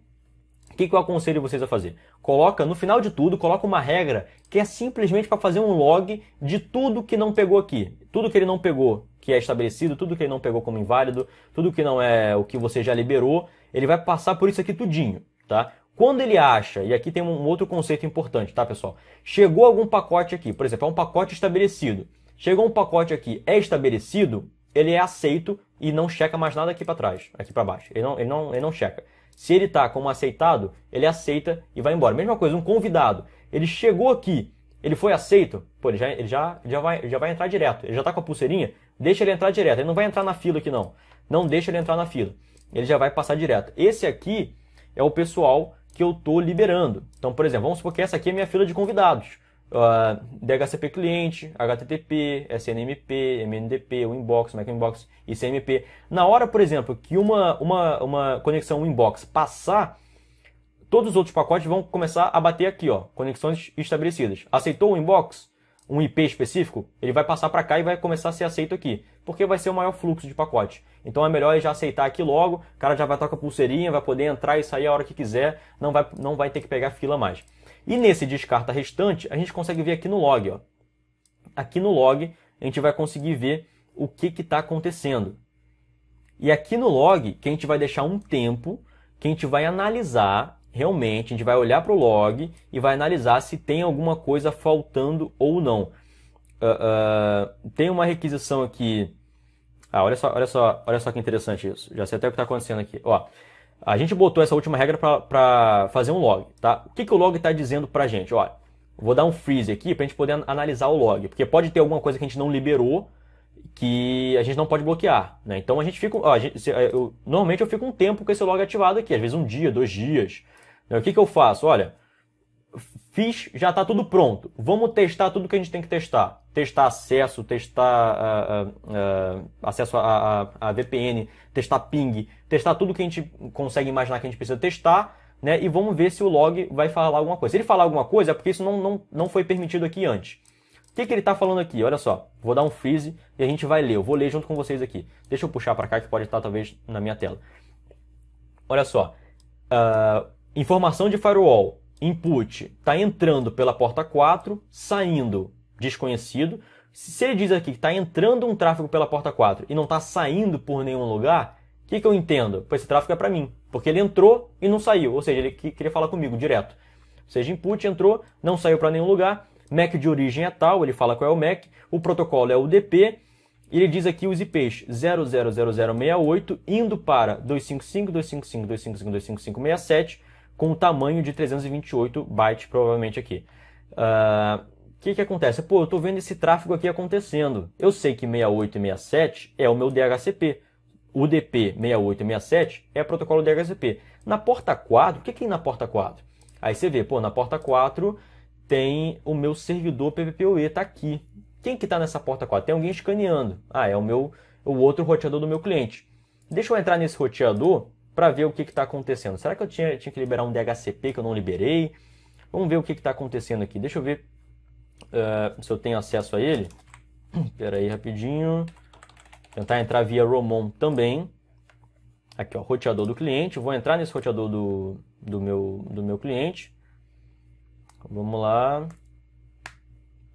o que, que eu aconselho vocês a fazer? Coloca, no final de tudo, coloca uma regra que é simplesmente para fazer um log de tudo que não pegou aqui. Tudo que ele não pegou, que é estabelecido, tudo que ele não pegou como inválido, tudo que não é o que você já liberou, ele vai passar por isso aqui tudinho, tá? Quando ele acha, e aqui tem um outro conceito importante, tá, pessoal? Chegou algum pacote aqui, por exemplo, é um pacote estabelecido. Chegou um pacote aqui, é estabelecido, ele é aceito e não checa mais nada aqui para trás, aqui para baixo. Ele não, ele, não, ele não checa. Se ele tá como aceitado, ele aceita e vai embora. Mesma coisa, um convidado. Ele chegou aqui, ele foi aceito, pô, ele já, ele já, já, vai, já vai entrar direto. Ele já tá com a pulseirinha, deixa ele entrar direto. Ele não vai entrar na fila aqui, não. Não deixa ele entrar na fila. Ele já vai passar direto. Esse aqui é o pessoal que eu estou liberando. Então, por exemplo, vamos supor que essa aqui é minha fila de convidados. Uh, ah, DHCP cliente, HTTP, SNMP, MNDP, inbox, Macinbox inbox, ICMP. Na hora, por exemplo, que uma, uma, uma conexão inbox passar, todos os outros pacotes vão começar a bater aqui, ó, conexões estabelecidas. Aceitou o inbox um IP específico, ele vai passar para cá e vai começar a ser aceito aqui, porque vai ser o maior fluxo de pacote. Então é melhor já aceitar aqui logo, o cara já vai tocar pulseirinha, vai poder entrar e sair a hora que quiser, não vai, não vai ter que pegar fila mais. E nesse descarta restante, a gente consegue ver aqui no log. Ó. Aqui no log, a gente vai conseguir ver o que está acontecendo. E aqui no log, que a gente vai deixar um tempo, que a gente vai analisar realmente a gente vai olhar para o log e vai analisar se tem alguma coisa faltando ou não. Uh, uh, tem uma requisição aqui. Ah, olha só, olha só, olha só que interessante isso. Já sei até o que está acontecendo aqui. Ó, a gente botou essa última regra para fazer um log, tá? O que, que o log está dizendo para a gente? Olha, vou dar um freeze aqui para a gente poder analisar o log, porque pode ter alguma coisa que a gente não liberou que a gente não pode bloquear, né? Então a gente fica, ó, a gente, eh, eu, normalmente eu fico um tempo com esse log ativado aqui, às vezes um dia, dois dias, né, o que, que eu faço? Olha, fiz, já está tudo pronto. Vamos testar tudo que a gente tem que testar. Testar acesso, testar uh, uh, acesso a, a, a, VPN, testar ping, testar tudo que a gente consegue imaginar que a gente precisa testar, né? E vamos ver se o log vai falar alguma coisa. Se ele falar alguma coisa, é porque isso não, não, não foi permitido aqui antes. O que, que ele está falando aqui? Olha só, vou dar um freeze e a gente vai ler. Eu vou ler junto com vocês aqui. Deixa eu puxar para cá que pode estar talvez na minha tela. Olha só. Uh, Informação de firewall, input, está entrando pela porta 4, saindo desconhecido. Se ele diz aqui que está entrando um tráfego pela porta 4 e não está saindo por nenhum lugar, o que, que eu entendo? Pois esse tráfego é para mim, porque ele entrou e não saiu, ou seja, ele queria falar comigo direto. Ou seja, input entrou, não saiu para nenhum lugar, MAC de origem é tal, ele fala qual é o MAC, o protocolo é o DP, ele diz aqui os IPs 000068 indo para 255, 255, 255, 25567, com o tamanho de 328 bytes, provavelmente aqui. Uh, ah, o que, que acontece? Pô, eu estou vendo esse tráfego aqui acontecendo. Eu sei que 68 e 67 é o meu DHCP. O UDP 68 e 67 é protocolo DHCP. Na porta 4, o que, que tem na porta 4? Aí você vê, pô, na porta 4 tem o meu servidor PPPoE, tá aqui. Quem que está nessa porta 4? Tem alguém escaneando. Ah, é o meu o outro roteador do meu cliente. Deixa eu entrar nesse roteador para ver o que está acontecendo. Será que eu tinha, tinha que liberar um DHCP que eu não liberei? Vamos ver o que está acontecendo aqui. Deixa eu ver uh, se eu tenho acesso a ele. Espera (clears throat) aí rapidinho. Tentar entrar via Romon também. Aqui, ó, roteador do cliente. Vou entrar nesse roteador do, do, meu, do meu cliente. Vamos lá.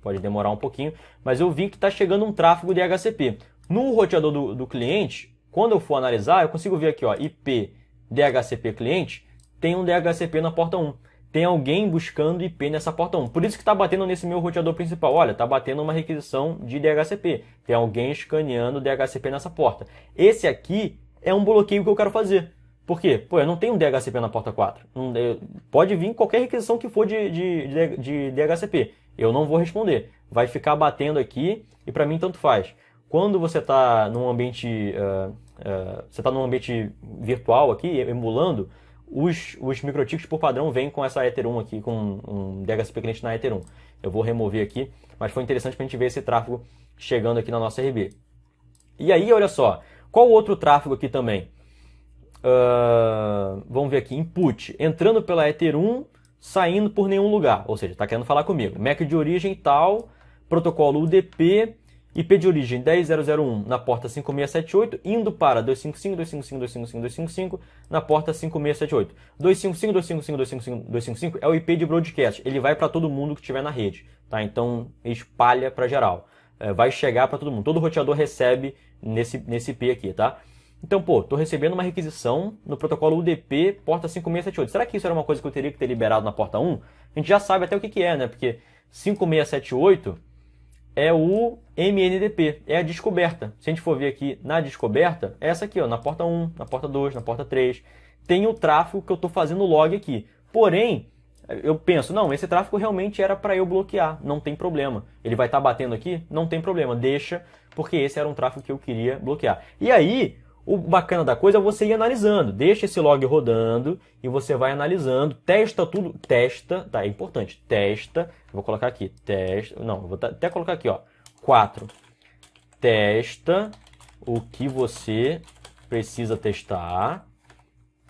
Pode demorar um pouquinho. Mas eu vi que está chegando um tráfego DHCP. No roteador do, do cliente, quando eu for analisar, eu consigo ver aqui, ó, IP DHCP cliente, tem um DHCP na porta 1. Tem alguém buscando IP nessa porta 1. Por isso que está batendo nesse meu roteador principal. Olha, está batendo uma requisição de DHCP. Tem alguém escaneando DHCP nessa porta. Esse aqui é um bloqueio que eu quero fazer. Por quê? Pô, eu não tenho DHCP na porta 4. pode vir qualquer requisição que for de, de, de, de DHCP. Eu não vou responder. Vai ficar batendo aqui e para mim tanto faz quando você está num ambiente uh, uh, você está num ambiente virtual aqui emulando os, os por padrão vêm com essa Ether 1 aqui, com um, DHCP cliente na Ether 1. Eu vou remover aqui, mas foi interessante para a gente ver esse tráfego chegando aqui na nossa RB. E aí, olha só, qual outro tráfego aqui também? Uh, vamos ver aqui, input, entrando pela Ether 1, saindo por nenhum lugar, ou seja, está querendo falar comigo. MAC de origem tal, protocolo UDP, IP de origem 10001 na porta 5678, indo para 255, 255, 255, 255 na porta 5678. 255, 255, 255, 255 é o IP de broadcast. Ele vai para todo mundo que estiver na rede, tá? Então espalha para geral. É, vai chegar para todo mundo. Todo roteador recebe nesse, nesse IP aqui, tá? Então, pô, tô recebendo uma requisição no protocolo UDP porta 5678. Será que isso era uma coisa que eu teria que ter liberado na porta 1? A gente já sabe até o que, que é, né? Porque 5678 é o MNDP, é a descoberta. Se a gente for ver aqui na descoberta, é essa aqui, ó, na porta 1, na porta 2, na porta 3, tem o tráfego que eu estou fazendo log aqui. Porém, eu penso, não, esse tráfego realmente era para eu bloquear, não tem problema. Ele vai estar tá batendo aqui? Não tem problema, deixa, porque esse era um tráfego que eu queria bloquear. E aí, o bacana da coisa é você ir analisando. Deixa esse log rodando e você vai analisando. Testa tudo. Testa, tá? É importante. Testa. Vou colocar aqui. Testa. Não, vou até colocar aqui, ó. 4. Testa o que você precisa testar.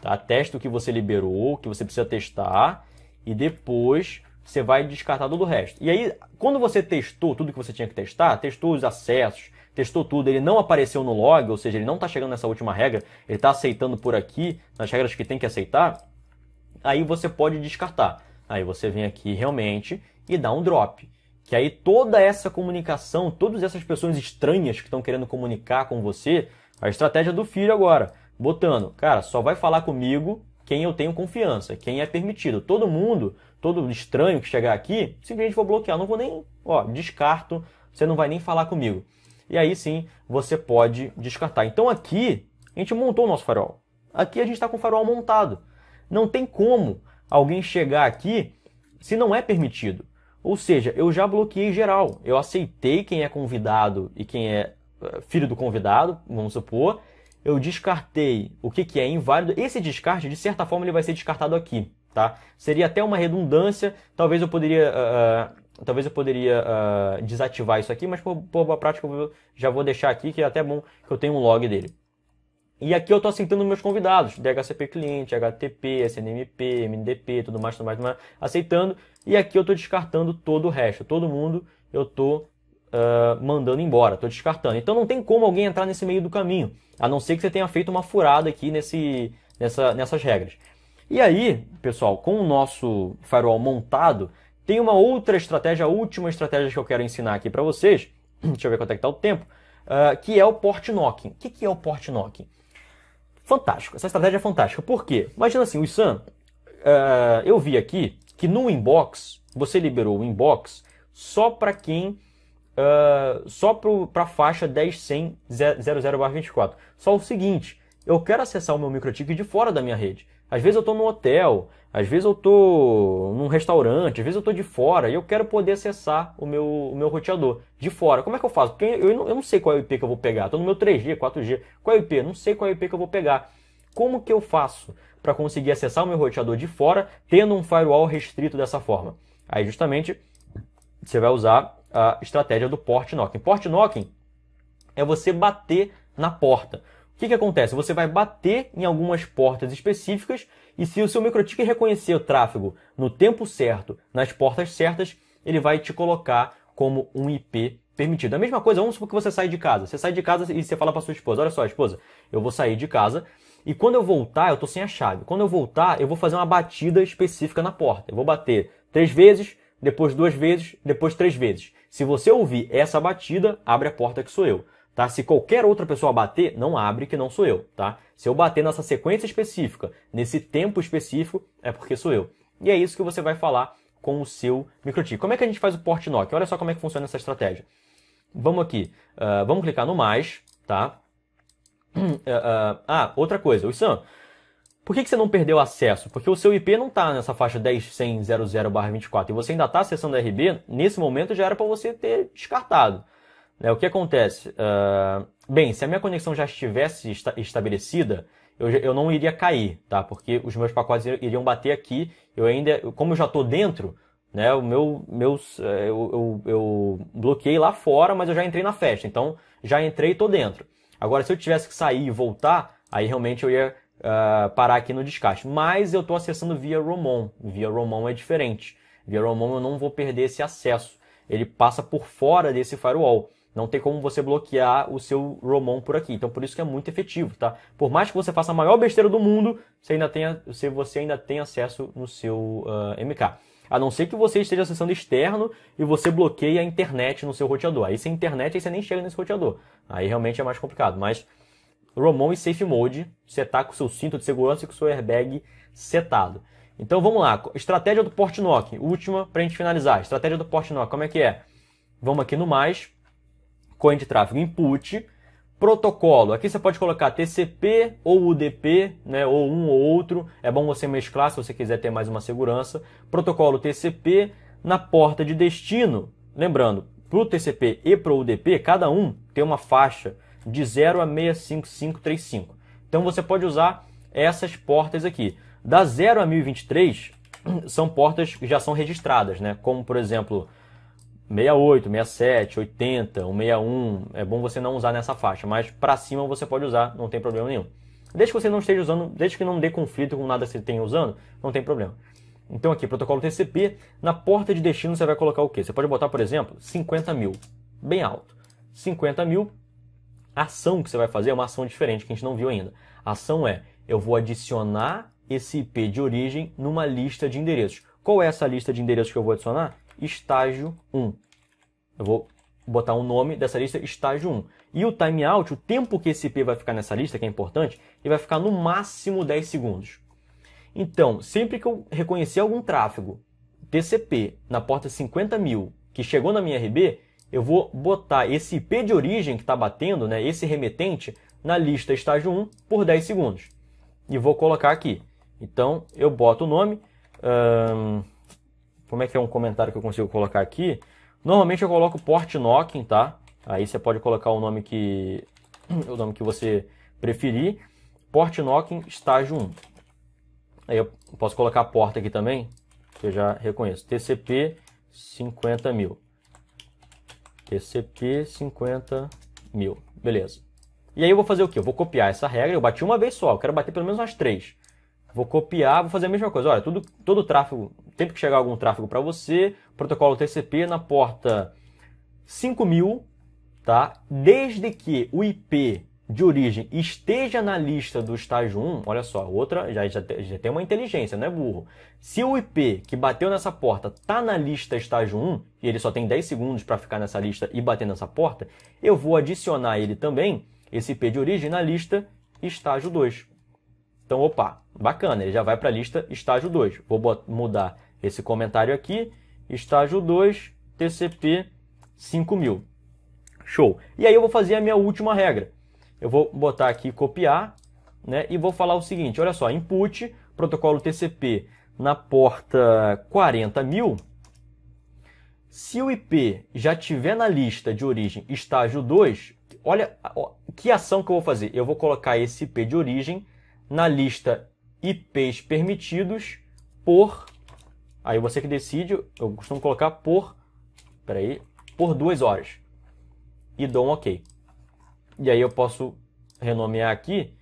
Tá? Testa o que você liberou, o que você precisa testar. E depois você vai descartar todo o resto. E aí, quando você testou tudo que você tinha que testar, testou os acessos, testou tudo, ele não apareceu no log, ou seja, ele não está chegando nessa última regra, ele está aceitando por aqui, nas regras que tem que aceitar, aí você pode descartar. Aí você vem aqui realmente e dá um drop. Que aí toda essa comunicação, todas essas pessoas estranhas que estão querendo comunicar com você, a estratégia do filho agora, botando, cara, só vai falar comigo quem eu tenho confiança, quem é permitido. Todo mundo, todo estranho que chegar aqui, simplesmente vou bloquear, não vou nem, ó, descarto, você não vai nem falar comigo e aí sim você pode descartar. Então aqui a gente montou o nosso farol. Aqui a gente está com o farol montado. Não tem como alguém chegar aqui se não é permitido. Ou seja, eu já bloqueei geral. Eu aceitei quem é convidado e quem é eh, filho do convidado, vamos supor. Eu descartei o que, que é inválido. Esse descarte, de certa forma, ele vai ser descartado aqui. Tá? Seria até uma redundância. Talvez eu poderia uh, Talvez eu poderia uh, desativar isso aqui, mas por, por boa prática eu já vou deixar aqui, que é até bom que eu tenho um log dele. E aqui eu estou aceitando meus convidados, DHCP cliente, HTTP, SNMP, MDP, tudo mais, tudo mais, tudo mais aceitando. E aqui eu estou descartando todo o resto, todo mundo eu estou uh, ah, mandando embora, estou descartando. Então não tem como alguém entrar nesse meio do caminho, a não ser que você tenha feito uma furada aqui nesse, nessa, nessas regras. E aí, pessoal, com o nosso firewall montado, tem uma outra estratégia, a última estratégia que eu quero ensinar aqui para vocês, (clears throat) deixa eu ver quanto é que tá o tempo, uh, que é o port knocking. O que, que é o port knocking? Fantástico, essa estratégia é fantástica. Por quê? Imagina assim, o Sam, uh, eu vi aqui que no inbox, você liberou o inbox só para quem, uh, só para a faixa 10.100.00-24. Só o seguinte, eu quero acessar o meu microtique de fora da minha rede. Às vezes eu estou no hotel, às vezes eu tô num restaurante, às vezes eu tô de fora e eu quero poder acessar o meu, o meu roteador de fora. Como é que eu faço? Porque eu, não, eu não sei qual é o IP que eu vou pegar. Tô no meu 3G, 4G. Qual é o IP? Não sei qual é o IP que eu vou pegar. Como que eu faço para conseguir acessar o meu roteador de fora tendo um firewall restrito dessa forma? Aí justamente você vai usar a estratégia do port knocking. Port knocking é você bater na porta. O que, que acontece? Você vai bater em algumas portas específicas e se o seu microtique reconhecer o tráfego no tempo certo, nas portas certas, ele vai te colocar como um IP permitido. A mesma coisa, vamos supor que você sai de casa. Você sai de casa e você fala para sua esposa: Olha só, esposa, eu vou sair de casa e quando eu voltar, eu tô sem a chave. Quando eu voltar, eu vou fazer uma batida específica na porta. Eu vou bater três vezes, depois duas vezes, depois três vezes. Se você ouvir essa batida, abre a porta que sou eu tá? Se qualquer outra pessoa bater, não abre que não sou eu, tá? Se eu bater nessa sequência específica, nesse tempo específico, é porque sou eu. E é isso que você vai falar com o seu microchip. Como é que a gente faz o port knock? Olha só como é que funciona essa estratégia. Vamos aqui, uh, vamos clicar no mais, tá? Uh, uh, ah, outra coisa, o Sam, por que, que você não perdeu acesso? Porque o seu IP não está nessa faixa 10.100.0.0.24 24 e você ainda está acessando a RB, nesse momento já era para você ter descartado. Né, o que acontece? Uh, bem, se a minha conexão já estivesse esta estabelecida, eu, eu não iria cair, tá? Porque os meus pacotes iriam bater aqui. Eu ainda, como eu já estou dentro, né? O meu, meus, eh, eu, eu, eu, bloqueei lá fora, mas eu já entrei na festa. Então, já entrei e estou dentro. Agora, se eu tivesse que sair e voltar, aí realmente eu ia uh, parar aqui no descarte. Mas eu estou acessando via Romon. Via Romon é diferente. Via Romon eu não vou perder esse acesso. Ele passa por fora desse firewall. Não tem como você bloquear o seu Romon por aqui. Então por isso que é muito efetivo, tá? Por mais que você faça a maior besteira do mundo, você ainda tem, você ainda tem acesso no seu uh, MK. A não ser que você esteja acessando externo e você bloqueie a internet no seu roteador. Aí sem internet, aí você nem chega nesse roteador. Aí realmente é mais complicado. Mas Romon e Safe Mode, você tá com o seu cinto de segurança e com o seu airbag setado. Então vamos lá, estratégia do Portnock, última para a gente finalizar. Estratégia do Portnock, como é que é? Vamos aqui no mais, coin de tráfego input, protocolo. Aqui você pode colocar TCP ou UDP, né, ou um ou outro. É bom você mesclar se você quiser ter mais uma segurança. Protocolo TCP na porta de destino. Lembrando, para o TCP e para o UDP, cada um tem uma faixa de 0 a 65535. Então você pode usar essas portas aqui. Da 0 a 1023 (clears throat) são portas que já são registradas, né? Como por exemplo, 68, 67, 80, 161, é bom você não usar nessa faixa, mas para cima você pode usar, não tem problema nenhum. Desde que você não esteja usando, desde que não dê conflito com nada que você tenha usando, não tem problema. Então aqui, protocolo TCP, na porta de destino você vai colocar o quê? Você pode botar, por exemplo, 50 mil, bem alto. 50 mil, a ação que você vai fazer é uma ação diferente que a gente não viu ainda. A ação é, eu vou adicionar esse IP de origem numa lista de endereços. Qual é essa lista de endereços que eu vou adicionar? estágio 1. Eu vou botar um nome dessa lista estágio 1. E o time out, o tempo que esse IP vai ficar nessa lista, que é importante, ele vai ficar no máximo 10 segundos. Então, sempre que eu reconhecer algum tráfego TCP na porta 50 mil que chegou na minha RB, eu vou botar esse IP de origem que está batendo, né, esse remetente, na lista estágio 1 por 10 segundos. E vou colocar aqui. Então, eu boto o nome. Hum, como é que é um comentário que eu consigo colocar aqui? Normalmente eu coloco port knocking, tá? Aí você pode colocar o nome que (clears throat) o nome que você preferir. Port knocking estágio 1. Aí eu posso colocar a porta aqui também, que eu já reconheço. TCP 50.000. TCP 50.000. Beleza. E aí eu vou fazer o que? Eu vou copiar essa regra, eu bati uma vez só, eu quero bater pelo menos umas três. Vou copiar, vou fazer a mesma coisa. Olha, tudo, todo tráfego, tempo que chegar algum tráfego para você, protocolo TCP na porta 5000, tá? Desde que o IP de origem esteja na lista do estágio 1, olha só, outra já, já, já tem uma inteligência, não é burro. Se o IP que bateu nessa porta tá na lista estágio 1, e ele só tem 10 segundos para ficar nessa lista e bater nessa porta, eu vou adicionar ele também, esse IP de origem, na lista estágio 2. Então, opa, bacana, ele já vai para a lista estágio 2. Vou mudar esse comentário aqui, estágio 2, TCP 5000. Show. E aí eu vou fazer a minha última regra. Eu vou botar aqui copiar, né, e vou falar o seguinte, olha só, input protocolo TCP na porta 40000. Se o IP já tiver na lista de origem estágio 2, olha ó, que ação que eu vou fazer. Eu vou colocar esse IP de origem na lista IPs permitidos por. Aí você que decide, eu costumo colocar por. aí, por duas horas. E dou um OK. E aí eu posso renomear aqui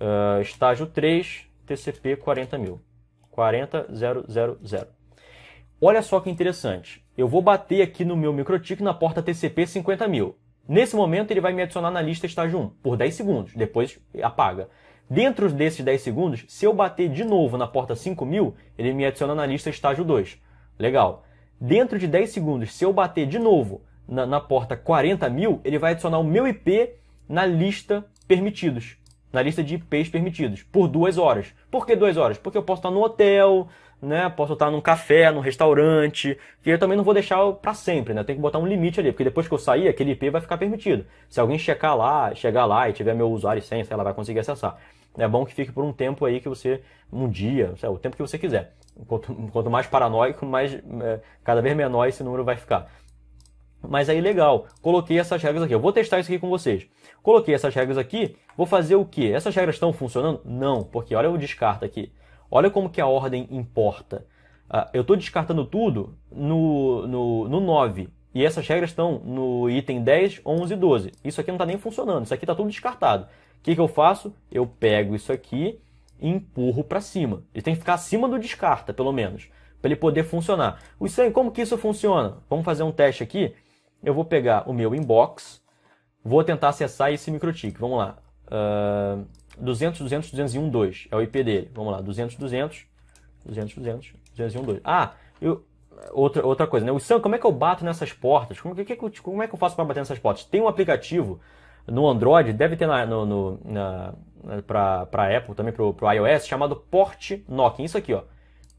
uh, estágio 3 TCP 40000. 40000. Olha só que interessante. Eu vou bater aqui no meu microtik na porta TCP 50000. Nesse momento ele vai me adicionar na lista estágio 1 por 10 segundos, depois apaga. Dentro desses 10 segundos, se eu bater de novo na porta 5000, ele me adiciona na lista estágio 2. Legal. Dentro de 10 segundos, se eu bater de novo na, na porta 40 mil, ele vai adicionar o meu IP na lista permitidos. Na lista de IPs permitidos. Por duas horas. Por que duas horas? Porque eu posso estar no hotel, né? Posso estar num café, num restaurante, que eu também não vou deixar para sempre, né? Eu tenho que botar um limite ali, porque depois que eu sair, aquele IP vai ficar permitido. Se alguém checar lá, chegar lá e tiver meu usuário e senha, ela vai conseguir acessar é bom que fique por um tempo aí que você, um dia, sei, o tempo que você quiser. Quanto, quanto mais paranoico, mais, é, cada vez menor esse número vai ficar. Mas aí legal, coloquei essas regras aqui. Eu vou testar isso aqui com vocês. Coloquei essas regras aqui, vou fazer o quê? Essas regras estão funcionando? Não, porque olha o descarto aqui. Olha como que a ordem importa. Ah, eu estou descartando tudo no, no, no 9. E essas regras estão no item 10, 11 e 12. Isso aqui não está nem funcionando, isso aqui está tudo descartado que, que eu faço? Eu pego isso aqui e empurro para cima. Ele tem que ficar acima do descarta, pelo menos, para ele poder funcionar. O sangue, como que isso funciona? Vamos fazer um teste aqui. Eu vou pegar o meu inbox, vou tentar acessar esse microtik. Vamos lá. Uh, 200, 200, 201, 2 é o IP dele. Vamos lá, 200, 200, 200, 200, 201, 2. Ah, eu, outra, outra coisa, né? O Sam, como é que eu bato nessas portas? Como, que, que, como é que eu faço para bater nessas portas? Tem um aplicativo no Android, deve ter na, no, no, na, pra, pra Apple, também pro, pro iOS, chamado Port Knocking. Isso aqui, ó.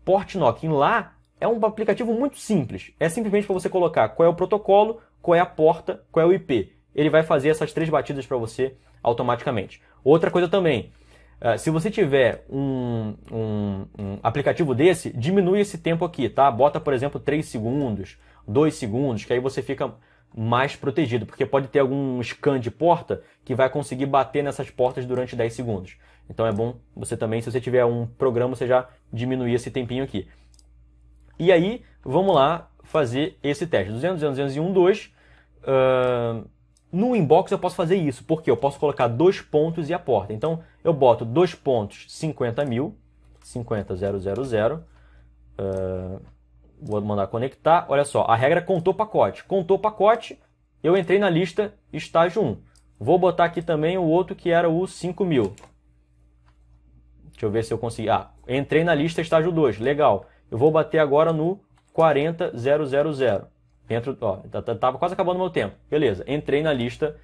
Port Knocking lá é um aplicativo muito simples. É simplesmente para você colocar qual é o protocolo, qual é a porta, qual é o IP. Ele vai fazer essas três batidas para você automaticamente. Outra coisa também, eh, se você tiver um, um, um, aplicativo desse, diminui esse tempo aqui, tá? Bota, por exemplo, 3 segundos, 2 segundos, que aí você fica mais protegido, porque pode ter algum scan de porta que vai conseguir bater nessas portas durante 10 segundos. Então é bom você também, se você tiver um programa, você já diminuir esse tempinho aqui. E aí, vamos lá fazer esse teste. 200, 200, 201, 2. Uh, no inbox eu posso fazer isso, porque eu posso colocar dois pontos e a porta. Então, eu boto dois pontos, 50 mil, 50, 000, uh, Vou mandar conectar. Olha só, a regra contou pacote. Contou pacote, eu entrei na lista estágio 1. Vou botar aqui também o outro que era o 5000. Deixa eu ver se eu consegui. Ah, entrei na lista estágio 2. Legal. Eu vou bater agora no 40000. Dentro, ó, tá, tá, tava quase acabando meu tempo. Beleza, entrei na lista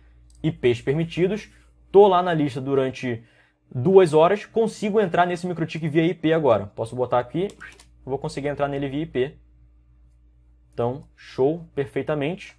IPs permitidos. Tô lá na lista durante duas horas. Consigo entrar nesse microtik via IP agora. Posso botar aqui, vou conseguir entrar nele via IP. Então, show, perfeitamente.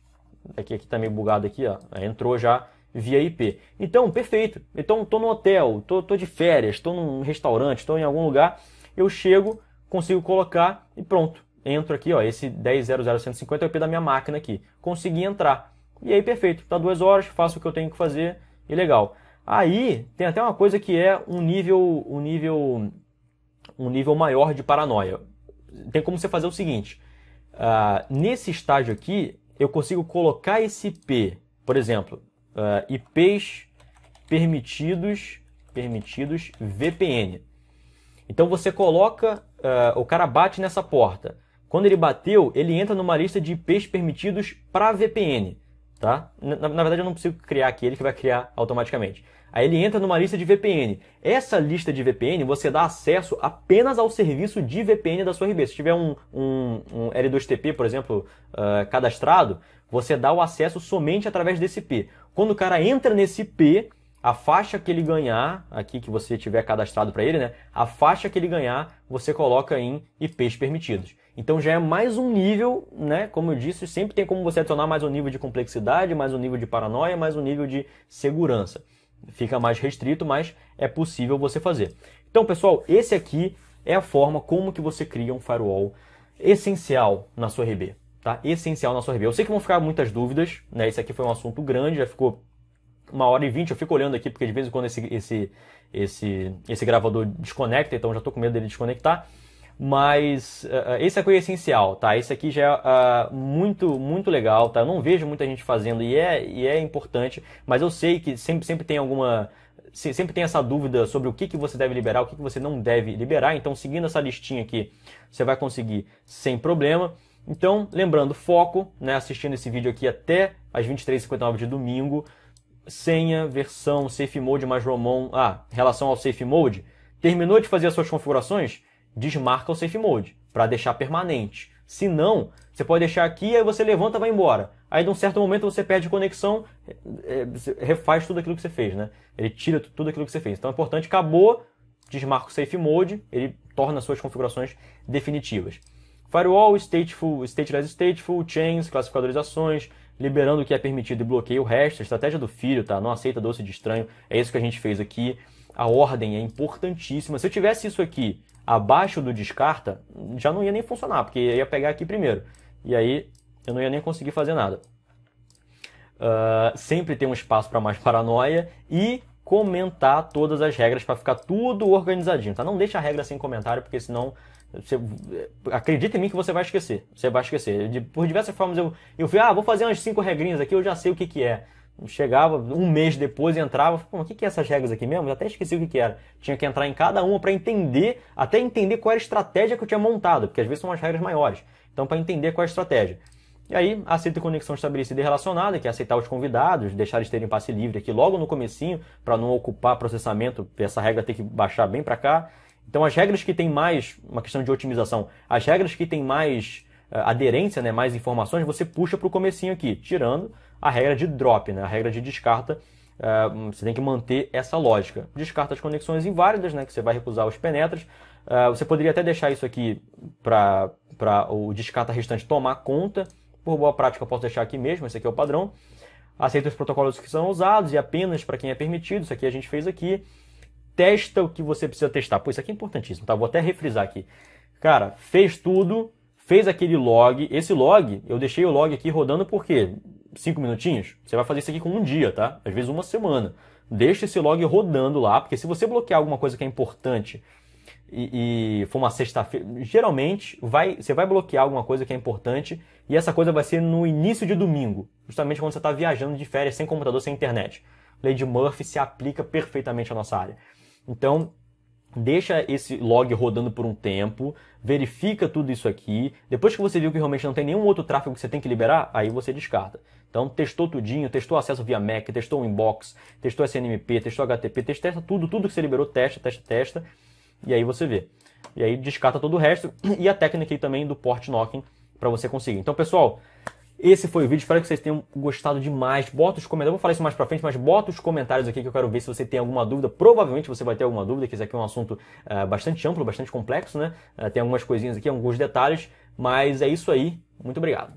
Aqui, aqui tá meio bugado aqui, ó. É, entrou já via IP. Então, perfeito. Então, tô no hotel, tô, tô de férias, tô num restaurante, tô em algum lugar. Eu chego, consigo colocar e pronto. Entro aqui, ó, esse 10.00150 é o IP da minha máquina aqui. Consegui entrar. E aí, perfeito. Tá duas horas, faço o que eu tenho que fazer e legal. Aí, tem até uma coisa que é um nível, um nível, um nível maior de paranoia. Tem como você fazer o seguinte Uh, nesse estágio aqui, eu consigo colocar esse IP, por exemplo, uh, ah, IPs permitidos, permitidos VPN. Então você coloca, uh, o cara bate nessa porta. Quando ele bateu, ele entra numa lista de IPs permitidos para VPN tá? Na, na, verdade, eu não preciso criar aqui, ele que vai criar automaticamente. Aí ele entra numa lista de VPN. Essa lista de VPN você dá acesso apenas ao serviço de VPN da sua RB. Se tiver um, um, um L2TP, por exemplo, uh, cadastrado, você dá o acesso somente através desse IP. Quando o cara entra nesse IP, a faixa que ele ganhar, aqui que você tiver cadastrado para ele, né? A faixa que ele ganhar, você coloca em IPs permitidos. Então já é mais um nível, né? Como eu disse, sempre tem como você adicionar mais um nível de complexidade, mais um nível de paranoia, mais um nível de segurança. Fica mais restrito, mas é possível você fazer. Então, pessoal, esse aqui é a forma como que você cria um firewall essencial na sua RB, tá? Essencial na sua RB. Eu sei que vão ficar muitas dúvidas, né? Esse aqui foi um assunto grande, já ficou uma hora e vinte, eu fico olhando aqui porque de vez em quando esse, esse, esse, esse gravador desconecta, então já estou com medo dele desconectar mas uh, esse aqui é essencial, tá? Esse aqui já é uh, muito, muito legal, tá? Eu não vejo muita gente fazendo e é, e é importante, mas eu sei que sempre, sempre tem alguma sempre tem essa dúvida sobre o que, que você deve liberar, o que, que você não deve liberar. Então, seguindo essa listinha aqui, você vai conseguir sem problema. Então, lembrando, foco, né, assistindo esse vídeo aqui até as 23h59 de domingo. Senha, versão, Safe Mode mais Romon. Ah, relação ao Safe Mode. Terminou de fazer as suas configurações? desmarca o Safe Mode para deixar permanente. Se não, você pode deixar aqui, aí você levanta e vai embora. Aí, de um certo momento, você perde conexão, é, refaz tudo aquilo que você fez, né? Ele tira tudo aquilo que você fez. Então, é importante, acabou, desmarca o Safe Mode, ele torna suas configurações definitivas. Firewall, stateful, stateless stateful, chains, classificadorizações, liberando o que é permitido e bloqueia o resto. A estratégia do filho, tá? Não aceita doce de estranho. É isso que a gente fez aqui. A ordem é importantíssima. Se eu tivesse isso aqui abaixo do descarta, já não ia nem funcionar, porque ia pegar aqui primeiro. E aí eu não ia nem conseguir fazer nada. Uh, sempre tem um espaço para mais (laughs) paranoia e comentar todas as regras para ficar tudo organizadinho, tá? Não deixa a regra sem comentário, porque senão você, acredita em mim que você vai esquecer. Você vai esquecer. por diversas formas eu, eu fui, ah, vou fazer umas cinco regrinhas aqui, eu já sei o que, que é. Chegava um mês depois, entrava, pô, o que, que é essas regras aqui mesmo? Eu até esqueci o que, que era. Tinha que entrar em cada uma para entender, até entender qual era a estratégia que eu tinha montado, porque às vezes são as regras maiores. Então, para entender qual é a estratégia. E aí, aceita conexão estabelecida e relacionada, que é aceitar os convidados, deixar eles terem passe livre aqui logo no comecinho, para não ocupar processamento, essa regra tem que baixar bem para cá. Então, as regras que tem mais, uma questão de otimização, as regras que tem mais eh, aderência, né, mais informações, você puxa para o comecinho aqui, tirando a regra de drop, né? a regra de descarta. É, você tem que manter essa lógica. Descarta as conexões inválidas, né, que você vai recusar os penetras. É, você poderia até deixar isso aqui para o descarta restante tomar conta. Por boa prática, eu posso deixar aqui mesmo, esse aqui é o padrão. Aceita os protocolos que são usados e apenas para quem é permitido. Isso aqui a gente fez aqui. Testa o que você precisa testar. Pô, isso aqui é importantíssimo, tá? Vou até refrisar aqui. Cara, fez tudo, fez aquele log. Esse log, eu deixei o log aqui rodando porque cinco minutinhos, você vai fazer isso aqui com um dia, tá? Às vezes uma semana. Deixa esse log rodando lá, porque se você bloquear alguma coisa que é importante e, e for uma sexta-feira, geralmente vai, você vai bloquear alguma coisa que é importante e essa coisa vai ser no início de domingo, justamente quando você está viajando de férias sem computador, sem internet. Lei de Murphy se aplica perfeitamente à nossa área. Então, deixa esse log rodando por um tempo, verifica tudo isso aqui. Depois que você viu que realmente não tem nenhum outro tráfego que você tem que liberar, aí você descarta. Então, testou tudinho, testou acesso via MAC, testou o inbox, testou SNMP, testou HTTP, testa tudo, tudo que você liberou, testa, testa, testa, e aí você vê. E aí descarta todo o resto (clears throat) e a técnica aí também do port knocking para você conseguir. Então, pessoal, esse foi o vídeo, espero que vocês tenham gostado demais. Bota os comentários, eu vou falar isso mais pra frente, mas bota os comentários aqui que eu quero ver se você tem alguma dúvida. Provavelmente você vai ter alguma dúvida, que isso aqui é um assunto uh, bastante amplo, bastante complexo, né? Uh, tem algumas coisinhas aqui, alguns detalhes, mas é isso aí. Muito obrigado.